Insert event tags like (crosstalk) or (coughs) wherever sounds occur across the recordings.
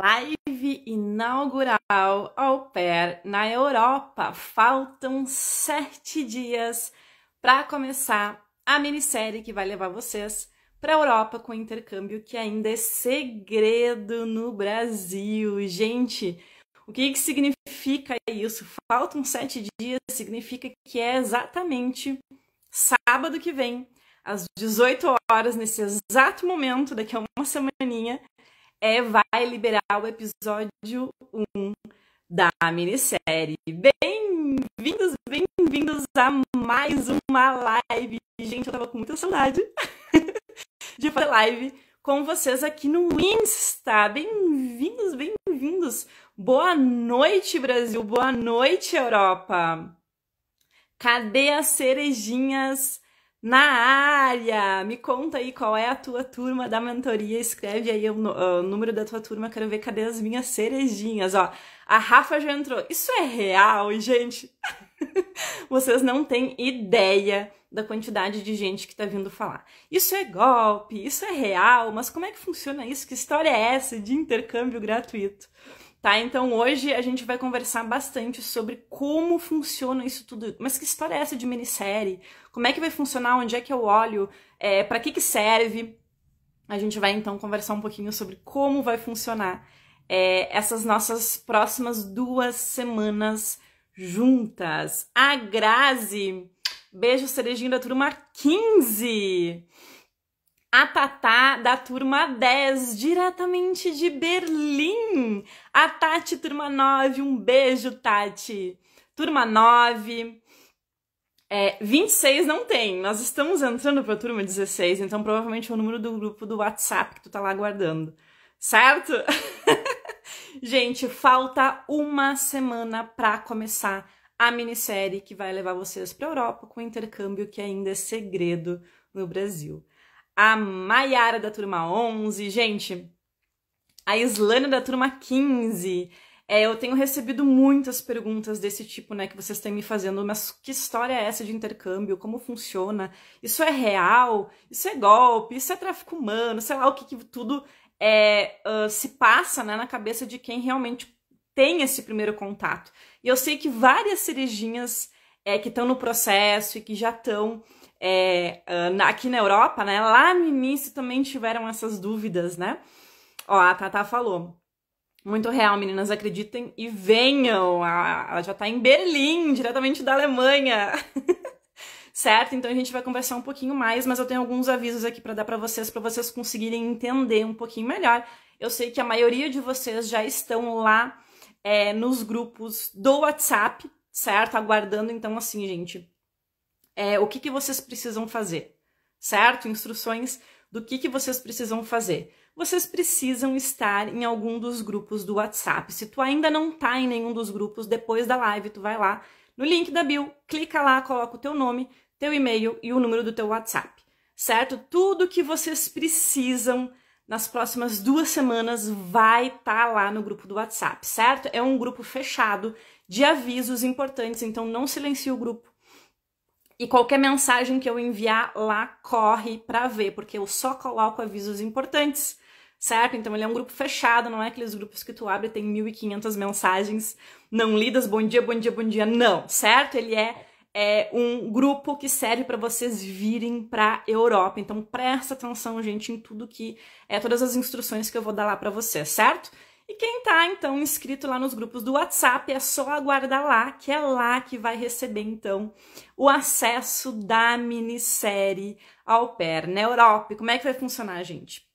Live inaugural ao pé na Europa. Faltam sete dias para começar a minissérie que vai levar vocês para a Europa com intercâmbio que ainda é segredo no Brasil. Gente, o que, que significa isso? Faltam sete dias, significa que é exatamente sábado que vem, às 18 horas, nesse exato momento, daqui a uma semaninha, é vai liberar o episódio 1 da minissérie. Bem-vindos, bem-vindos a mais uma live. Gente, eu tava com muita saudade (laughs) de fazer live com vocês aqui no Insta. Bem-vindos, bem-vindos. Boa noite, Brasil. Boa noite, Europa. Cadê as cerejinhas? na área. Me conta aí qual é a tua turma da mentoria. Escreve aí o, ah, o, número da tua turma. Quero ver cadê as minhas cerejinhas. Ó, a Rafa já entrou. Isso é real, gente. (laughs) Vocês não têm ideia da quantidade de gente que tá vindo falar. Isso é golpe, isso é real, mas como é que funciona isso? Que história é essa de intercâmbio gratuito? tá? Então hoje a gente vai conversar bastante sobre como funciona isso tudo. Mas que história é essa de minissérie? Como é que vai funcionar? Onde é que eu olho? É, para que que serve? A gente vai então conversar um pouquinho sobre como vai funcionar é, essas nossas próximas duas semanas juntas. A Grazi! Beijo, Cerejinha da turma 15! A Tatá da turma 10, diretamente de Berlim. A Tati, turma 9, um beijo, Tati. Turma 9. É, 26 não tem, nós estamos entrando para a turma 16, então provavelmente é o número do grupo do WhatsApp que tu tá lá guardando, certo? (laughs) Gente, falta uma semana para começar a minissérie que vai levar vocês para a Europa com o intercâmbio que ainda é segredo no Brasil a Maiara da turma 11, gente, a Islana da turma 15. É, eu tenho recebido muitas perguntas desse tipo, né, que vocês têm me fazendo, mas que história é essa de intercâmbio? Como funciona? Isso é real? Isso é golpe? Isso é tráfico humano? Sei lá o que, que tudo é, uh, se passa né, na cabeça de quem realmente tem esse primeiro contato. E eu sei que várias cerejinhas é, que estão no processo e que já estão é, ah, aqui na Europa, né? Lá no início também tiveram essas dúvidas, né? Ó, a Tata falou. Muito real, meninas, acreditem e venham. Ela já está em Berlim, diretamente da Alemanha. (laughs) certo? Então a gente vai conversar um pouquinho mais, mas eu tenho alguns avisos aqui para dar para vocês, para vocês conseguirem entender um pouquinho melhor. Eu sei que a maioria de vocês já estão lá é, nos grupos do WhatsApp, certo? Aguardando, então, assim, gente, é, o que, que vocês precisam fazer, certo? Instruções do que, que vocês precisam fazer. Vocês precisam estar em algum dos grupos do WhatsApp. Se tu ainda não tá em nenhum dos grupos, depois da live, tu vai lá no link da Bill, clica lá, coloca o teu nome, teu e-mail e o número do teu WhatsApp, certo? Tudo que vocês precisam nas próximas duas semanas vai estar tá lá no grupo do WhatsApp, certo? É um grupo fechado de avisos importantes, então não silencie o grupo, e qualquer mensagem que eu enviar lá corre para ver, porque eu só coloco avisos importantes, certo? Então ele é um grupo fechado, não é aqueles grupos que tu abre e tem 1500 mensagens não lidas, bom dia, bom dia, bom dia, não, certo? Ele é é um grupo que serve para vocês virem para Europa. Então presta atenção, gente, em tudo que é todas as instruções que eu vou dar lá para vocês, certo? E quem tá então inscrito lá nos grupos do WhatsApp é só aguardar lá, que é lá que vai receber então o acesso da minissérie ao pair na né, Europa. Como é que vai funcionar, gente?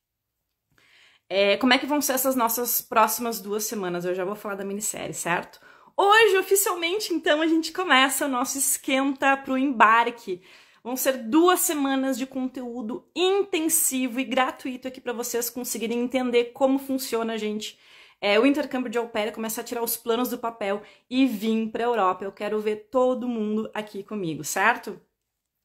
É, como é que vão ser essas nossas próximas duas semanas? Eu já vou falar da minissérie, certo? Hoje, oficialmente, então, a gente começa o nosso esquenta para o embarque. Vão ser duas semanas de conteúdo intensivo e gratuito aqui para vocês conseguirem entender como funciona, gente, é, o intercâmbio de au pair, começar a tirar os planos do papel e vir para a Europa. Eu quero ver todo mundo aqui comigo, certo?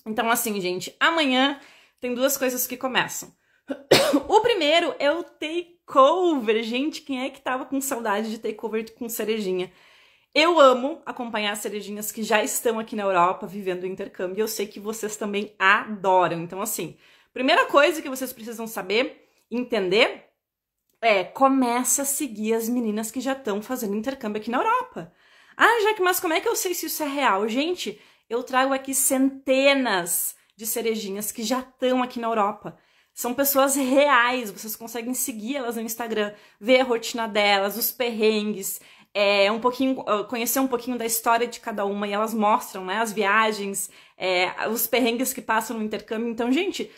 Então, assim, gente, amanhã tem duas coisas que começam. (coughs) O primeiro é o takeover. Gente, quem é que tava com saudade de takeover com cerejinha? Eu amo acompanhar as cerejinhas que já estão aqui na Europa vivendo o intercâmbio. Eu sei que vocês também adoram. Então, assim, primeira coisa que vocês precisam saber, entender é, começa a seguir as meninas que já estão fazendo intercâmbio aqui na Europa. Ah, Jack, mas como é que eu sei se isso é real? Gente, eu trago aqui centenas de cerejinhas que já estão aqui na Europa. São pessoas reais, vocês conseguem seguir elas no Instagram, ver a rotina delas, os perrengues, é, um pouquinho, ah, conhecer um pouquinho da história de cada uma e elas mostram né, as viagens, é, os perrengues que passam no intercâmbio. Então, gente,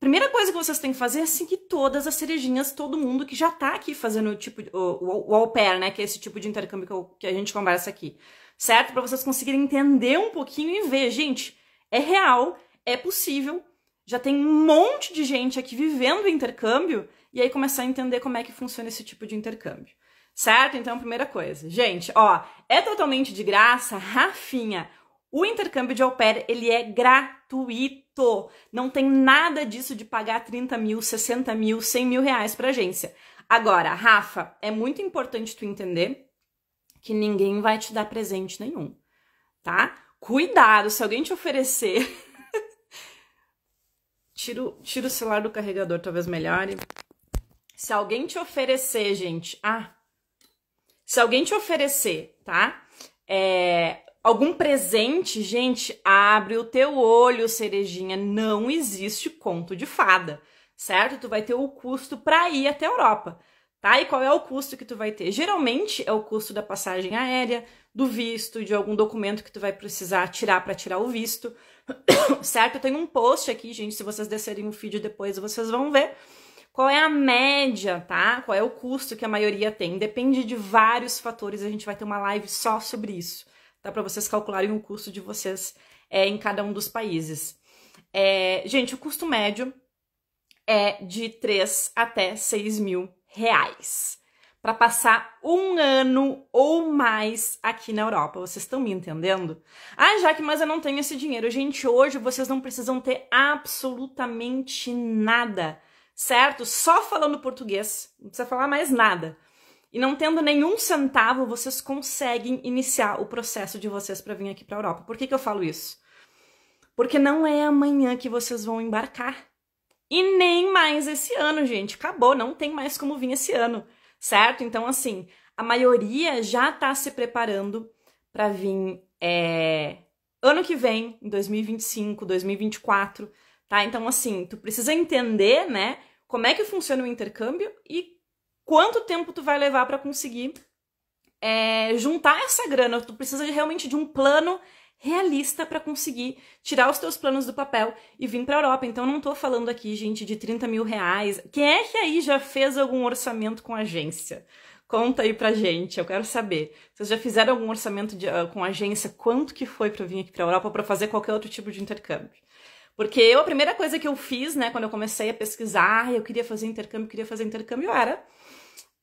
primeira coisa que vocês têm que fazer é seguir todas as cerejinhas, todo mundo que já tá aqui fazendo o tipo o, o, o au pair, né? Que é esse tipo de intercâmbio que, eu, que a gente conversa aqui, certo? Para vocês conseguirem entender um pouquinho e ver, gente, é real, é possível. Já tem um monte de gente aqui vivendo intercâmbio e aí começar a entender como é que funciona esse tipo de intercâmbio. Certo? Então, primeira coisa. Gente, ó, é totalmente de graça, Rafinha. O intercâmbio de au pair, ele é gratuito gratuito. Não tem nada disso de pagar 30 mil, 60 mil, 100 mil reais para agência. Agora, Rafa, é muito importante tu entender que ninguém vai te dar presente nenhum, tá? Cuidado, se alguém te oferecer. (laughs) tira, tira o celular do carregador, talvez melhore. Se alguém te oferecer, gente. Ah! Se alguém te oferecer, tá? É, algum presente, gente, abre o teu olho, cerejinha, não existe conto de fada, certo? Tu vai ter o custo para ir até a Europa, tá? E qual é o custo que tu vai ter? Geralmente é o custo da passagem aérea, do visto, de algum documento que tu vai precisar tirar para tirar o visto, (coughs) certo? Eu tenho um post aqui, gente, se vocês descerem o vídeo depois, vocês vão ver qual é a média, tá? Qual é o custo que a maioria tem? Depende de vários fatores, a gente vai ter uma live só sobre isso. Dá para vocês calcularem o custo de vocês é, em cada um dos países. É, gente, o custo médio é de 3 até 6 mil reais para passar um ano ou mais aqui na Europa. Vocês estão me entendendo? Ah, Jaque, mas eu não tenho esse dinheiro. Gente, hoje vocês não precisam ter absolutamente nada, certo? Só falando português, não precisa falar mais nada. E não tendo nenhum centavo, vocês conseguem iniciar o processo de vocês para vir aqui para a Europa. Por que, que eu falo isso? Porque não é amanhã que vocês vão embarcar. E nem mais esse ano, gente. Acabou, não tem mais como vir esse ano, certo? Então, assim, a maioria já está se preparando para vir é, ano que vem, em 2025, 2024, tá? Então, assim, tu precisa entender, né, como é que funciona o intercâmbio e quanto tempo tu vai levar para conseguir é, juntar essa grana. Tu precisa de, realmente de um plano realista para conseguir tirar os teus planos do papel e vir para a Europa. Então, não estou falando aqui, gente, de 30 mil reais. Quem é que aí já fez algum orçamento com agência? Conta aí pra gente, eu quero saber. Vocês já fizeram algum orçamento de, uh, com agência? Quanto que foi para vir aqui para a Europa para fazer qualquer outro tipo de intercâmbio? Porque eu, a primeira coisa que eu fiz, né, quando eu comecei a pesquisar, eu queria fazer intercâmbio, queria fazer intercâmbio, era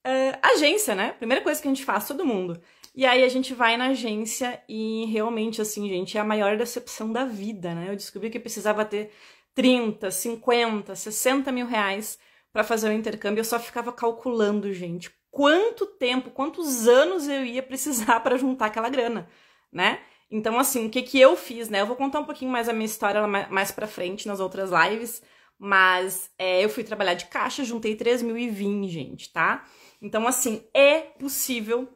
uh, agência, né? Primeira coisa que a gente faz, todo mundo. E aí a gente vai na agência e realmente, assim, gente, é a maior decepção da vida, né? Eu descobri que precisava ter 30, 50, 60 mil reais para fazer o intercâmbio. Eu só ficava calculando, gente, quanto tempo, quantos anos eu ia precisar (laughs) para juntar aquela grana, né? Então, assim, o que, que eu fiz, né? Eu vou contar um pouquinho mais a minha história mais pra frente nas outras lives, mas é, eu fui trabalhar de caixa, juntei 3.020, mil e gente, tá? Então, assim, é possível.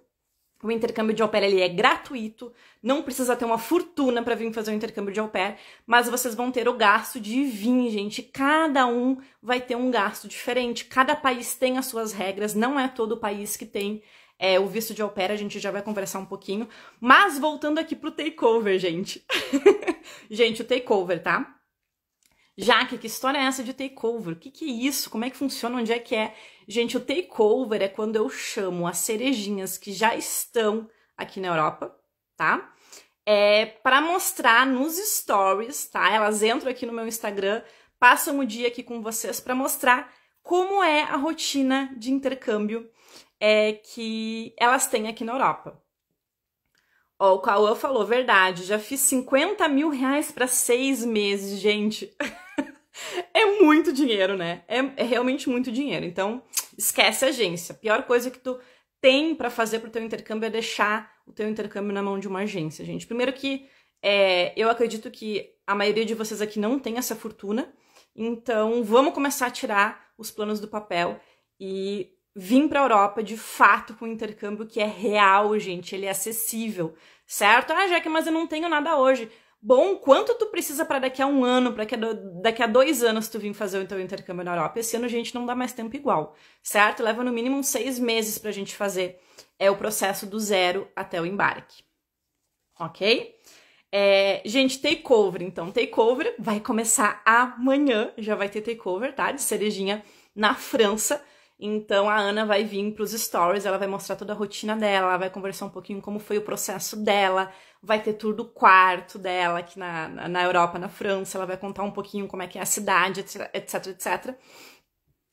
O intercâmbio de au pair ele é gratuito, não precisa ter uma fortuna para vir fazer o intercâmbio de au pair, mas vocês vão ter o gasto de vir, gente. Cada um vai ter um gasto diferente, cada país tem as suas regras, não é todo país que tem é, o visto de au pair, a gente já vai conversar um pouquinho. Mas voltando aqui pro takeover, gente. (laughs) gente, o takeover, tá? Jaque, que história é essa de takeover? O que, que é isso? Como é que funciona? Onde é que é? Gente, o takeover é quando eu chamo as cerejinhas que já estão aqui na Europa, tá? É para mostrar nos stories, tá? Elas entram aqui no meu Instagram, passam o dia aqui com vocês para mostrar como é a rotina de intercâmbio é, que elas têm aqui na Europa. Ó, o Cauã falou, verdade, já fiz 50 mil reais para seis meses, gente. (laughs) (laughs) é muito dinheiro, né? É, é, realmente muito dinheiro. Então, esquece a agência. A pior coisa que tu tem para fazer pro teu intercâmbio é deixar o teu intercâmbio na mão de uma agência, gente. Primeiro que é, eu acredito que a maioria de vocês aqui não tem essa fortuna. Então, vamos começar a tirar os planos do papel e vir para a Europa de fato com um intercâmbio que é real, gente. Ele é acessível, certo? Ah, Jack, mas eu não tenho nada hoje bom, quanto tu precisa para daqui a um ano, para daqui a dois anos tu vir fazer o teu intercâmbio na Europa? Esse ano gente não dá mais tempo igual, certo? Leva no mínimo seis meses para a gente fazer é o processo do zero até o embarque, ok? É, gente, takeover, então, takeover vai começar amanhã, já vai ter takeover, tá? De cerejinha na França. Então a Ana vai vir para os stories, ela vai mostrar toda a rotina dela, vai conversar um pouquinho como foi o processo dela, vai ter tour do quarto dela aqui na, na Europa, na França, ela vai contar um pouquinho como é que é a cidade, etc, etc.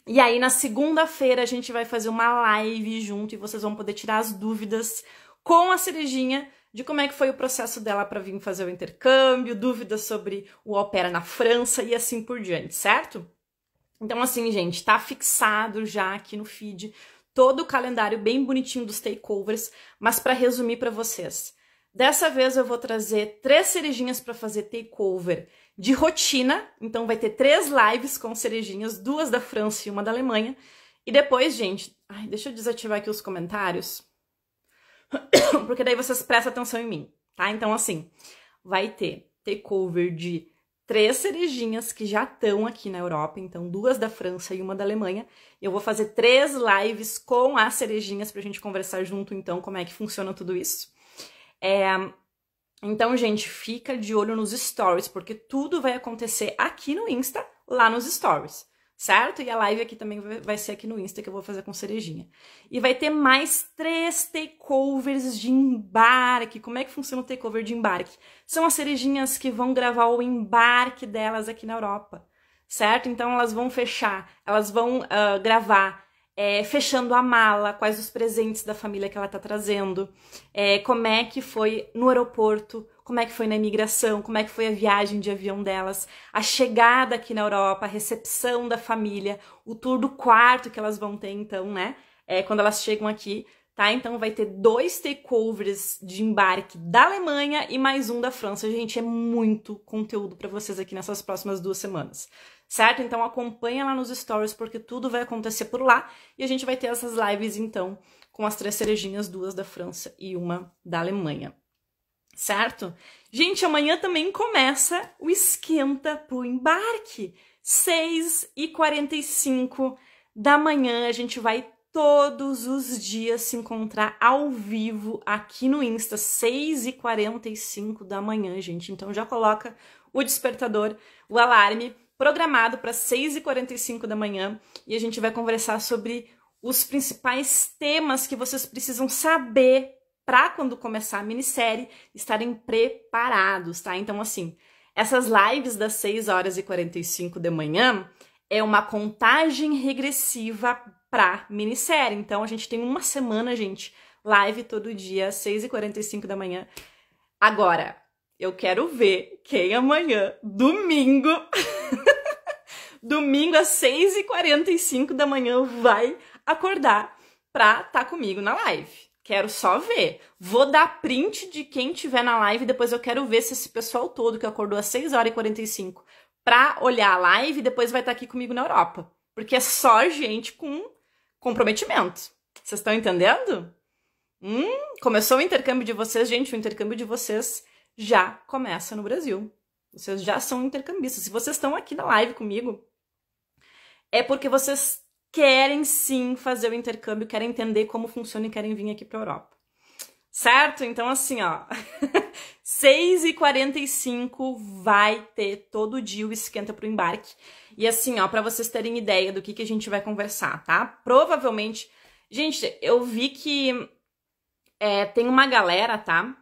E aí na segunda-feira a gente vai fazer uma live junto e vocês vão poder tirar as dúvidas com a Cerejinha de como é que foi o processo dela para vir fazer o intercâmbio, dúvidas sobre o opera na França e assim por diante, certo? Então, assim, gente, tá fixado já aqui no feed todo o calendário bem bonitinho dos takeovers, mas para resumir para vocês, dessa vez eu vou trazer três cerejinhas para fazer takeover de rotina, então vai ter três lives com cerejinhas, duas da França e uma da Alemanha. E depois, gente, ai, deixa eu desativar aqui os comentários, (coughs) porque daí vocês prestam atenção em mim, tá? Então, assim, vai ter takeover de três cerejinhas que já estão aqui na Europa, então duas da França e uma da Alemanha. Eu vou fazer três lives com as cerejinhas para a gente conversar junto, então, como é que funciona tudo isso. É... Então, gente, fica de olho nos stories, porque tudo vai acontecer aqui no Insta, lá nos stories certo? E a live aqui também vai ser aqui no Insta que eu vou fazer com cerejinha. E vai ter mais três takeovers de embarque. Como é que funciona o takeover de embarque? São as cerejinhas que vão gravar o embarque delas aqui na Europa, certo? Então elas vão fechar, elas vão uh, gravar. É, fechando a mala, quais os presentes da família que ela tá trazendo, é, como é que foi no aeroporto como é que foi na imigração, como é que foi a viagem de avião delas, a chegada aqui na Europa, a recepção da família, o tour do quarto que elas vão ter então, né? É, quando elas chegam aqui, tá? Então vai ter dois takeovers de embarque da Alemanha e mais um da França. Gente, é muito conteúdo para vocês aqui nessas próximas duas semanas. Certo? Então acompanha lá nos stories porque tudo vai acontecer por lá e a gente vai ter essas lives então com as três cerejinhas, duas da França e uma da Alemanha certo? Gente, amanhã também começa o esquenta pro embarque. 6 e 45 da manhã a gente vai todos os dias se encontrar ao vivo aqui no Insta, 6 e 45 da manhã, gente. Então já coloca o despertador, o alarme programado para 6 e 45 da manhã e a gente vai conversar sobre os principais temas que vocês precisam saber para quando começar a minissérie estarem preparados, tá? Então, assim, essas lives das 6 horas e 45 da manhã é uma contagem regressiva pra minissérie. Então, a gente tem uma semana, gente, live todo dia, às 6 e 45 da manhã. Agora, eu quero ver quem amanhã, domingo, (laughs) domingo às 6 e 45 da manhã, vai acordar pra estar tá comigo na live. Quero só ver. Vou dar print de quem tiver na live. Depois eu quero ver se esse pessoal todo que acordou às 6 horas e 45 pra olhar a live, depois vai estar tá aqui comigo na Europa. Porque é só gente com comprometimento. Vocês estão entendendo? Hum, começou o intercâmbio de vocês, gente. O intercâmbio de vocês já começa no Brasil. Vocês já são intercambistas. Se vocês estão aqui na live comigo, é porque vocês querem sim fazer o intercâmbio, querem entender como funciona e querem vir aqui para Europa. Certo? Então, assim, ó, 6h45 (laughs) vai ter todo dia o esquenta para o embarque. E assim, ó, para vocês terem ideia do que, que a gente vai conversar, tá? Provavelmente. Gente, eu vi que é, tem uma galera, tá?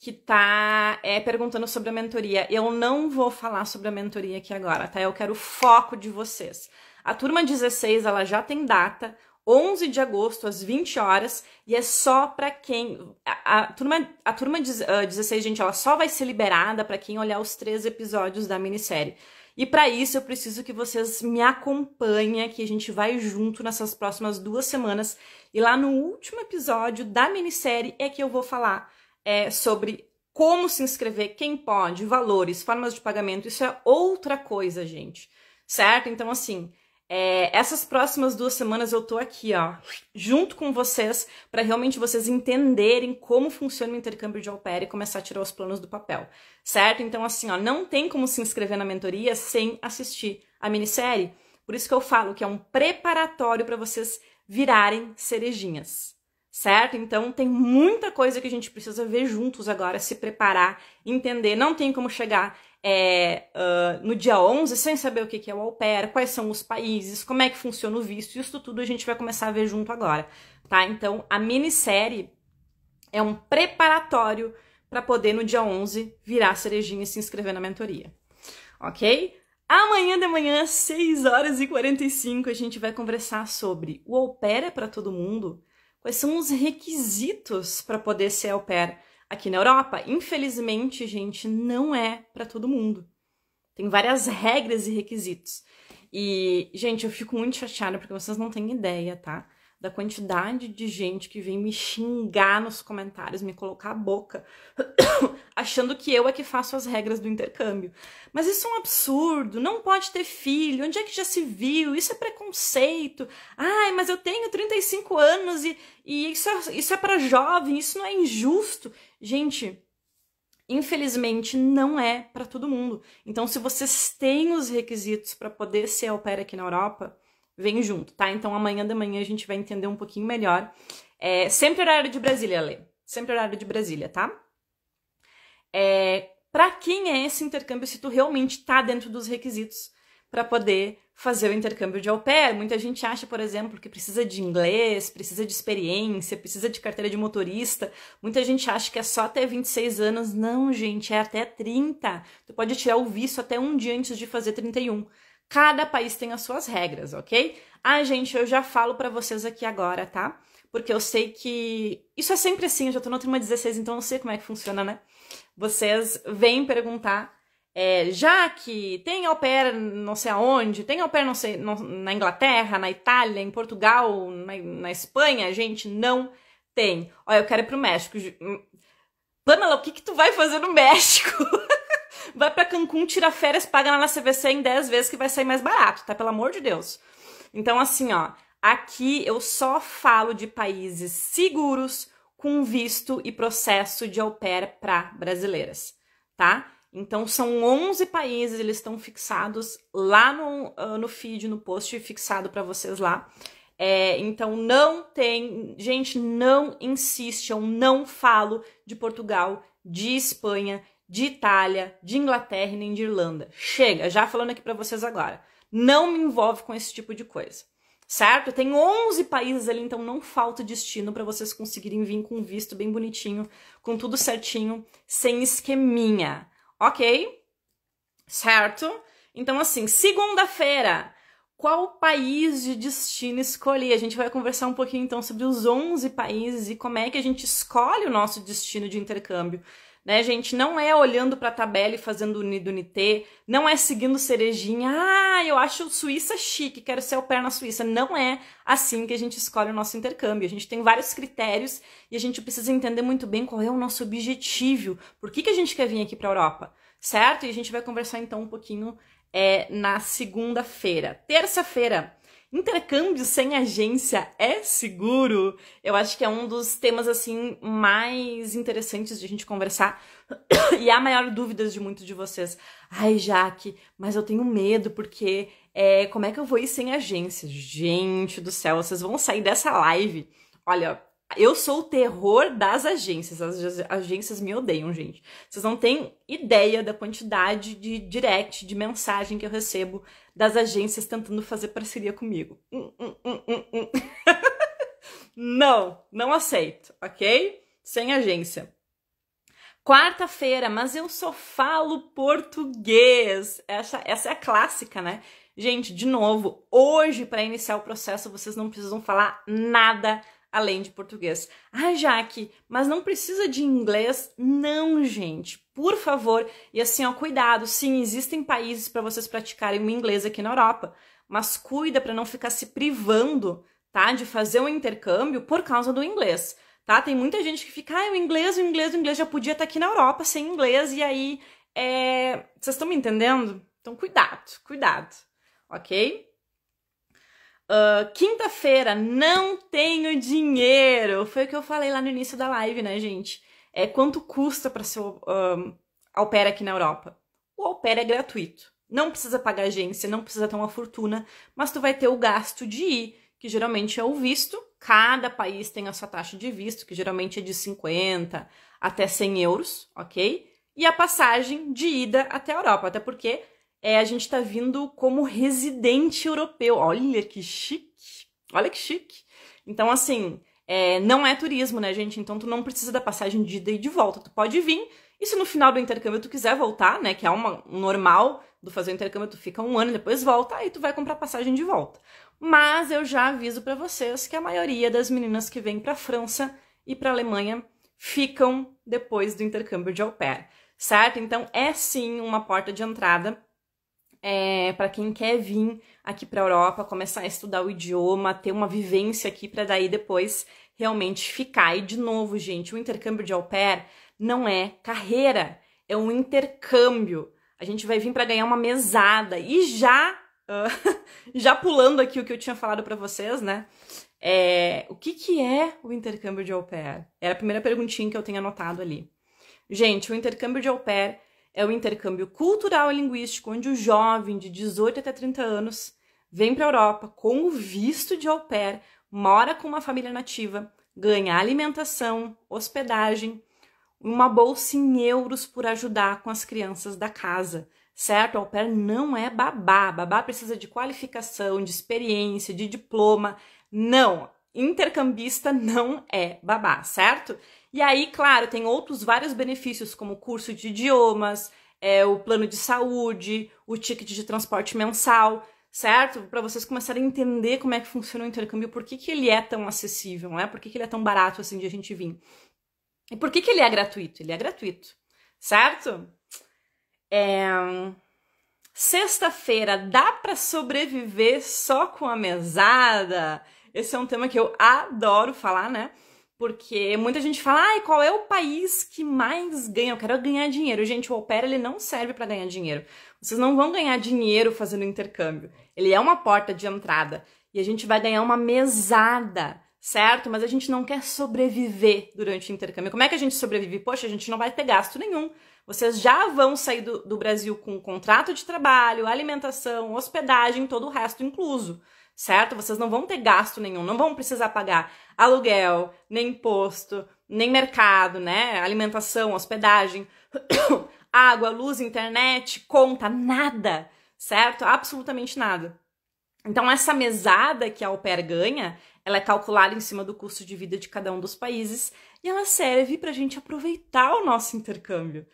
que tá é, perguntando sobre a mentoria. Eu não vou falar sobre a mentoria aqui agora, tá? Eu quero o foco de vocês. A turma 16 ela já tem data, 11 de agosto às 20 horas e é só para quem a, a, turma a turma de, uh, 16, gente, ela só vai ser liberada para quem olhar os três episódios da minissérie. E para isso eu preciso que vocês me acompanhem, que a gente vai junto nessas próximas duas semanas e lá no último episódio da minissérie é que eu vou falar é, sobre como se inscrever, quem pode, valores, formas de pagamento, isso é outra coisa, gente. Certo? Então assim, é, essas próximas duas semanas eu tô aqui, ó, junto com vocês, para realmente vocês entenderem como funciona o intercâmbio de au pair e começar a tirar os planos do papel, certo? Então, assim, ó, não tem como se inscrever na mentoria sem assistir a minissérie. Por isso que eu falo que é um preparatório para vocês virarem cerejinhas, certo? Então, tem muita coisa que a gente precisa ver juntos agora, se preparar, entender. Não tem como chegar é, uh, no dia 11, sem saber o que, é o au pair, quais são os países, como é que funciona o visto, isso tudo a gente vai começar a ver junto agora, tá? Então, a minissérie é um preparatório para poder, no dia 11, virar cerejinha e se inscrever na mentoria, ok? Amanhã de manhã, 6 horas e 45, a gente vai conversar sobre o au pair é para todo mundo? Quais são os requisitos para poder ser au pair? Aqui na Europa, infelizmente, gente, não é para todo mundo. Tem várias regras e requisitos. E, gente, eu fico muito chateada porque vocês não têm ideia, tá? Da quantidade de gente que vem me xingar nos comentários, me colocar a boca achando que eu é que faço as regras do intercâmbio. Mas isso é um absurdo, não pode ter filho, onde é que já se viu? Isso é preconceito. Ai, mas eu tenho 35 anos e, e isso, é, isso é para jovem, isso não é injusto. Gente, infelizmente não é para todo mundo. Então, se vocês têm os requisitos para poder ser au pair aqui na Europa, vem junto, tá? Então, amanhã da manhã a gente vai entender um pouquinho melhor. É, sempre horário de Brasília, Lê. Sempre horário de Brasília, tá? é, para quem é esse intercâmbio se tu realmente está dentro dos requisitos para poder fazer o intercâmbio de au pair. Muita gente acha, por exemplo, que precisa de inglês, precisa de experiência, precisa de carteira de motorista. Muita gente acha que é só até 26 anos. Não, gente, é até 30. Tu pode tirar o visto até um dia antes de fazer 31. Cada país tem as suas regras, ok? Ah, gente, eu já falo para vocês aqui agora, tá? Porque eu sei que. Isso é sempre assim, eu já tô no turma 16, então eu sei como é que funciona, né? vocês vêm perguntar. É, já que tem au pair não sei aonde, tem au pair não sei, não, na Inglaterra, na Itália, em Portugal, na, na Espanha, gente, não tem. Olha, eu quero ir pro México. Hum, Pamela, o que que tu vai fazer no México? (laughs) vai para Cancún, tira férias, paga na CVC em 10 vezes que vai sair mais barato, tá? Pelo amor de Deus. Então, assim, ó, aqui eu só falo de países seguros, com visto e processo de au pair para brasileiras, tá? Então são 11 países, eles estão fixados lá no, ah, no feed, no post fixado para vocês lá. É, então não tem, gente, não insiste, eu não falo de Portugal, de Espanha, de Itália, de Inglaterra nem de Irlanda. Chega, já falando aqui para vocês agora. Não me envolve com esse tipo de coisa certo? Tem 11 países ali, então não falta destino para vocês conseguirem vir com visto bem bonitinho, com tudo certinho, sem esqueminha, ok? Certo? Então, assim, segunda-feira, qual país de destino escolher? A gente vai conversar um pouquinho então sobre os 11 países e como é que a gente escolhe o nosso destino de intercâmbio né, gente? Não é olhando para a tabela e fazendo unido unité, não é seguindo cerejinha. Ah, eu acho Suíça chique, quero ser o pé na Suíça. Não é assim que a gente escolhe o nosso intercâmbio. A gente tem vários critérios e a gente precisa entender muito bem qual é o nosso objetivo. Por que, que a gente quer vir aqui para a Europa? Certo? E a gente vai conversar então um pouquinho é, na segunda-feira. Terça-feira, Intercâmbio sem agência é seguro? Eu acho que é um dos temas assim mais interessantes de a gente conversar. (coughs) E a maior dúvida de muitos de vocês. Ai, Jaque, mas eu tenho medo porque é, como é que eu vou ir sem agência? Gente do céu, vocês vão sair dessa live. Olha, eu sou o terror das agências. As agências me odeiam, gente. Vocês não têm ideia da quantidade de direct, de mensagem que eu recebo das agências tentando fazer parceria comigo. Hum, hum, hum, (laughs) não, não aceito, ok? Sem agência. Quarta-feira, mas eu só falo português. Essa, essa é a clássica, né? Gente, de novo, hoje para iniciar o processo vocês não precisam falar nada além de português. Ah, Jaque, mas não precisa de inglês? Não, gente, por favor. E assim, ó, cuidado. Sim, existem países para vocês praticarem o inglês aqui na Europa, mas cuida para não ficar se privando, tá, de fazer um intercâmbio por causa do inglês. Tá? Tem muita gente que fica, ah, o inglês, o inglês, o inglês já podia estar tá aqui na Europa sem inglês, e aí. É... Vocês estão me entendendo? Então, cuidado, cuidado, ok? Uh, Quinta-feira, não tenho dinheiro. Foi o que eu falei lá no início da live, né, gente? É quanto custa para ser um, ah, au pair aqui na Europa? O au pair é gratuito. Não precisa pagar agência, não precisa ter uma fortuna, mas tu vai ter o gasto de ir, que geralmente é o visto. Cada país tem a sua taxa de visto, que geralmente é de 50 até 100 euros, ok? E a passagem de ida até a Europa, até porque é, a gente está vindo como residente europeu. Olha que chique! Olha que chique! Então, assim, é, não é turismo, né, gente? Então, tu não precisa da passagem de ida e de volta. Tu pode vir, e se no final do intercâmbio tu quiser voltar, né, que é uma normal do fazer o intercâmbio, tu fica um ano, depois volta, aí tu vai comprar passagem de volta. Mas eu já aviso para vocês que a maioria das meninas que vêm para França e para Alemanha ficam depois do intercâmbio de au pair, certo? Então é sim uma porta de entrada é, para quem quer vir aqui para a Europa, começar a estudar o idioma, ter uma vivência aqui para daí depois realmente ficar. E de novo, gente, o intercâmbio de au pair não é carreira, é um intercâmbio. A gente vai vir para ganhar uma mesada e já uh, (laughs) já pulando aqui o que eu tinha falado para vocês, né? É, o que, que é o intercâmbio de au pair? Era a primeira perguntinha que eu tenho anotado ali. Gente, o intercâmbio de au pair é o intercâmbio cultural e linguístico, onde o jovem de 18 até 30 anos vem para a Europa com o visto de au pair, mora com uma família nativa, ganha alimentação, hospedagem, uma bolsa em euros por ajudar com as crianças da casa, certo? Au pair não é babá, babá precisa de qualificação, de experiência, de diploma, não. Intercambista não é babá, certo? E aí, claro, tem outros vários benefícios, como curso de idiomas, é, o plano de saúde, o ticket de transporte mensal, certo? Para vocês começarem a entender como é que funciona o intercâmbio, por que, que ele é tão acessível, né? Por que, que ele é tão barato assim de a gente vir. E por que, que ele é gratuito? Ele é gratuito, certo? É... Sexta-feira, dá para sobreviver só com a mesada? Esse é um tema que eu adoro falar, né? Porque muita gente fala, ai, ah, qual é o país que mais ganha? Eu quero ganhar dinheiro. Gente, o au pair, ele não serve para ganhar dinheiro. Vocês não vão ganhar dinheiro fazendo intercâmbio. Ele é uma porta de entrada. E a gente vai ganhar uma mesada, certo? Mas a gente não quer sobreviver durante o intercâmbio. Como é que a gente sobrevive? Poxa, a gente não vai ter gasto nenhum. Vocês já vão sair do, do Brasil com um contrato de trabalho, alimentação, hospedagem, todo o resto incluso certo? Vocês não vão ter gasto nenhum, não vão precisar pagar aluguel, nem imposto, nem mercado, né? Alimentação, hospedagem, (coughs) água, luz, internet, conta, nada, certo? Absolutamente nada. Então, essa mesada que a Alper ganha, ela é calculada em cima do custo de vida de cada um dos países e ela serve para a gente aproveitar o nosso intercâmbio.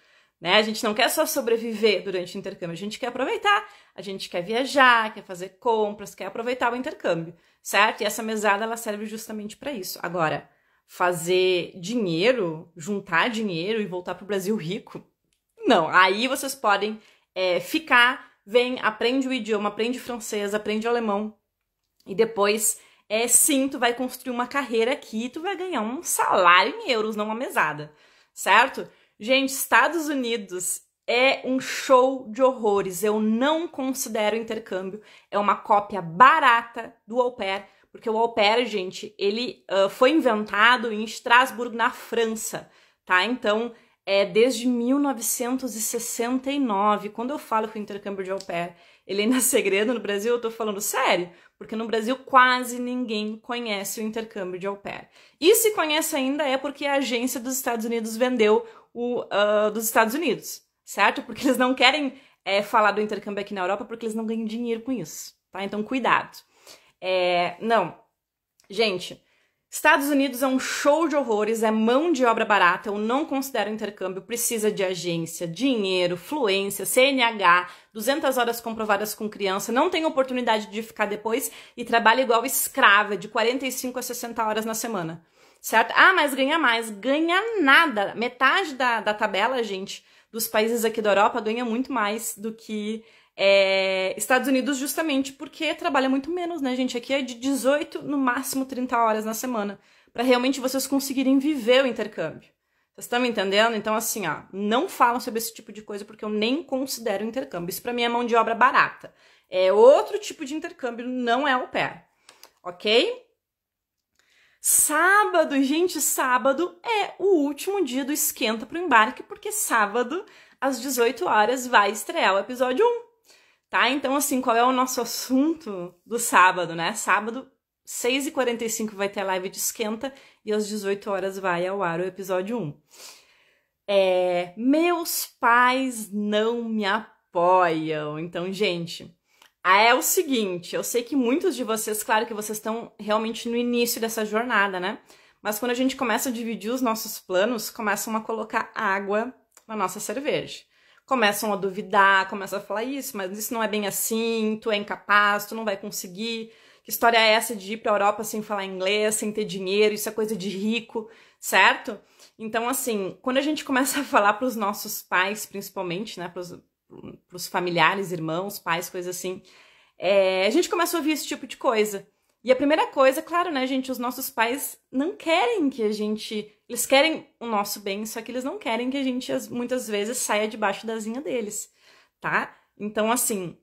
Né? A gente não quer só sobreviver durante o intercâmbio, a gente quer aproveitar, a gente quer viajar, quer fazer compras, quer aproveitar o intercâmbio, certo? E essa mesada ela serve justamente para isso. Agora, fazer dinheiro, juntar dinheiro e voltar para o Brasil rico, não. Aí vocês podem é, ficar, vem, aprende o idioma, aprende francês, aprende alemão e depois é sim, tu vai construir uma carreira aqui, tu vai ganhar um salário em euros, não uma mesada, certo? Gente, Estados Unidos é um show de horrores. Eu não considero intercâmbio. É uma cópia barata do au pair, porque o au pair, gente, ele uh, foi inventado em Estrasburgo, na França, tá? Então, é desde 1969. Quando eu falo que o intercâmbio de au pair ele ainda é (laughs) segredo no Brasil, eu tô falando sério, porque no Brasil quase ninguém conhece o intercâmbio de au pair. E se conhece ainda é porque a agência dos Estados Unidos vendeu o uh, dos Estados Unidos, certo? Porque eles não querem é, falar do intercâmbio aqui na Europa porque eles não ganham dinheiro com isso, tá? Então cuidado. É, não, gente, Estados Unidos é um show de horrores, é mão de obra barata, eu não considero intercâmbio, precisa de agência, dinheiro, fluência, CNH, 200 horas comprovadas com criança, não tem oportunidade de ficar depois e trabalha igual escrava, de 45 a 60 horas na semana, certo? Ah, mas ganha mais, ganha nada, metade da, da tabela, gente, dos países aqui da Europa ganha muito mais do que é, Estados Unidos, justamente porque trabalha muito menos, né, gente? Aqui é de 18, no máximo 30 horas na semana, para realmente vocês conseguirem viver o intercâmbio. Vocês estão me entendendo? Então, assim, ó, não falam sobre esse tipo de coisa porque eu nem considero intercâmbio. Isso para mim é mão de obra barata. É outro tipo de intercâmbio, não é o pé. Ok? Sábado, gente, sábado é o último dia do esquenta para o embarque, porque sábado às 18 horas vai estrear o episódio 1. Tá? Então, assim, qual é o nosso assunto do sábado, né? Sábado, 6h45 vai ter a live de esquenta e às 18 horas vai ao ar o episódio 1. É, meus pais não me apoiam. Então, gente, é o seguinte, eu sei que muitos de vocês, claro que vocês estão realmente no início dessa jornada, né? Mas quando a gente começa a dividir os nossos planos, começam a colocar água na nossa cerveja começam a duvidar, começam a falar isso, mas isso não é bem assim, tu é incapaz, tu não vai conseguir. Que história é essa de ir para a Europa sem falar inglês, sem ter dinheiro, isso é coisa de rico, certo? Então, assim, quando a gente (laughs) começa a falar para os nossos pais, principalmente, né, para os familiares, irmãos, pais, coisa assim, é, a gente começa a ouvir esse tipo de coisa. E a primeira coisa, claro, né, gente, os nossos pais não querem que a gente. Eles querem o nosso bem, só que eles não querem que a gente muitas vezes saia debaixo da zinha deles, tá? Então, assim,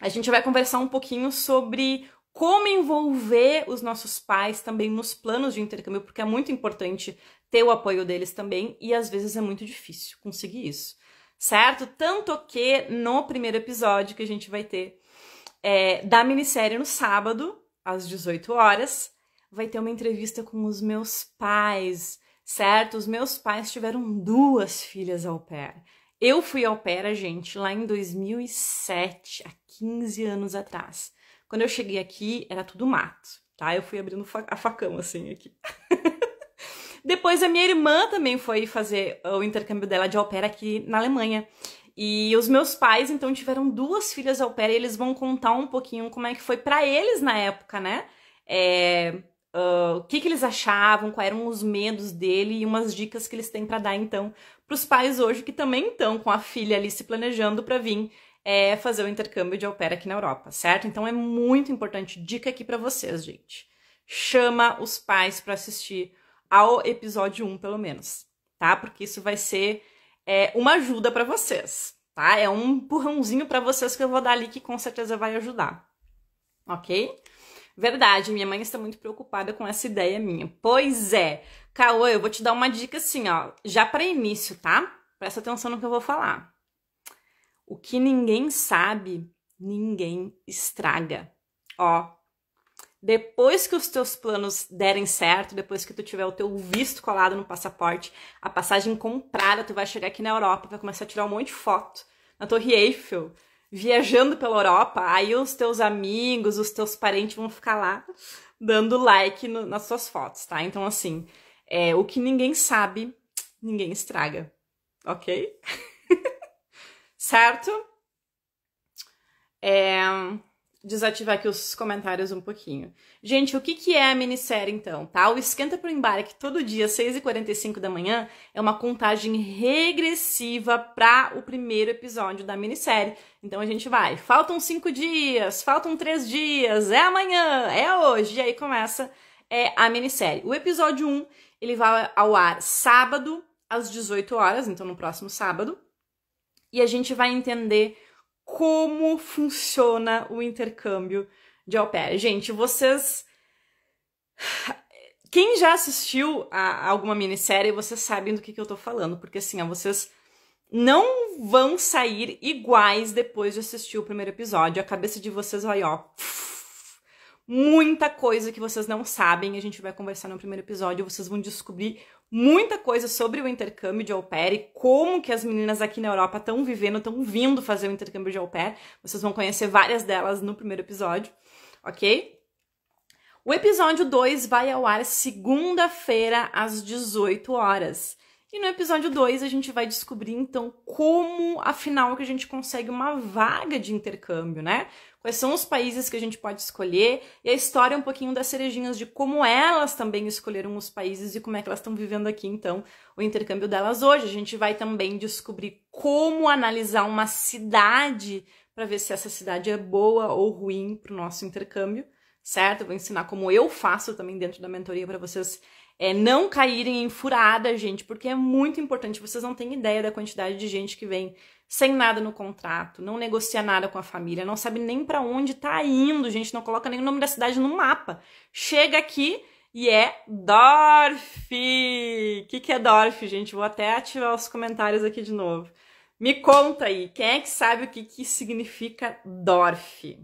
a gente vai conversar um pouquinho sobre como envolver os nossos pais também nos planos de intercâmbio, porque é muito importante ter o apoio deles também e às vezes é muito difícil conseguir isso, certo? Tanto que no primeiro episódio que a gente vai ter é, da minissérie no sábado, às 18 horas, vai ter uma entrevista com os meus pais, certo? Os meus pais tiveram duas filhas ao pair. Eu fui ao pair, gente, lá em 2007, há 15 anos atrás. Quando eu cheguei aqui, era tudo mato, tá? Eu fui abrindo a facão, assim, aqui. (laughs) Depois a minha irmã também foi fazer o intercâmbio dela de au pair aqui na Alemanha. E os meus pais, então, tiveram duas filhas ao pé e eles vão contar um pouquinho como é que foi para eles na época, né? É, uh, o que, que eles achavam, quais eram os medos dele e umas dicas que eles têm para dar, então, pros pais hoje que também estão com a filha ali se planejando para vir é, fazer o intercâmbio de au pair aqui na Europa, certo? Então é muito importante. Dica aqui para vocês, gente. Chama os pais para assistir ao episódio 1, pelo menos, tá? Porque isso vai ser é, uma ajuda para vocês, tá? É um empurrãozinho para vocês que eu vou dar ali que com certeza vai ajudar, ok? Verdade, minha mãe está muito preocupada com essa ideia minha. Pois é, Cauã, eu vou te dar uma dica assim, ó, já para início, tá? Presta atenção no que eu vou falar. O que ninguém sabe, ninguém estraga. Ó, depois que os teus planos derem certo, depois que tu tiver o teu visto colado no passaporte, a passagem comprada, tu vai chegar aqui na Europa, vai começar a tirar um monte de foto na Torre Eiffel, viajando pela Europa. Aí os teus amigos, os teus parentes vão ficar lá dando like no, nas suas fotos, tá? Então, assim, é, o que ninguém sabe, ninguém estraga, ok? (laughs) certo? É, desativar aqui os comentários um pouquinho. Gente, o que, que é a minissérie então, tá? O Esquenta pro Embarque, todo dia, 6h45 da manhã, é uma contagem regressiva para o primeiro episódio da minissérie. Então a gente vai, faltam cinco dias, faltam três dias, é amanhã, é hoje, e aí começa é, a minissérie. O episódio 1, ele vai ao ar sábado, às 18 horas, então no próximo sábado, e a gente vai entender como funciona o intercâmbio de au pair. Gente, vocês. Quem já assistiu a alguma minissérie, vocês sabem do que, que eu tô falando, porque assim, ó, vocês não vão sair iguais depois de assistir o primeiro episódio. A cabeça de vocês vai, ó. Muita coisa que vocês não sabem, a gente vai conversar no primeiro episódio, vocês vão descobrir muita coisa sobre o intercâmbio de au pair e como que as meninas aqui na Europa estão vivendo, estão vindo fazer o intercâmbio de au pair. Vocês vão conhecer várias delas no primeiro episódio, ok? O episódio 2 vai ao ar segunda-feira às 18 horas. E no episódio 2 a gente vai descobrir então como afinal que a gente consegue uma vaga de intercâmbio, né? quais são os países que a gente pode escolher e a história é um pouquinho das cerejinhas de como elas também escolheram os países e como é que elas estão vivendo aqui então o intercâmbio delas hoje. A gente vai também descobrir como analisar uma cidade para ver se essa cidade é boa ou ruim para o nosso intercâmbio, certo? Eu vou ensinar como eu faço também dentro da mentoria para vocês é, não caírem em furada, gente, porque é muito importante. Vocês não têm ideia da quantidade de gente que vem sem nada no contrato, não negocia nada com a família, não sabe nem para onde tá indo, gente, não coloca nem o nome da cidade no mapa. Chega aqui e é Dorf. O que, que é Dorf, gente? Vou até ativar os comentários aqui de novo. Me conta aí, quem é que sabe o que, que significa Dorf?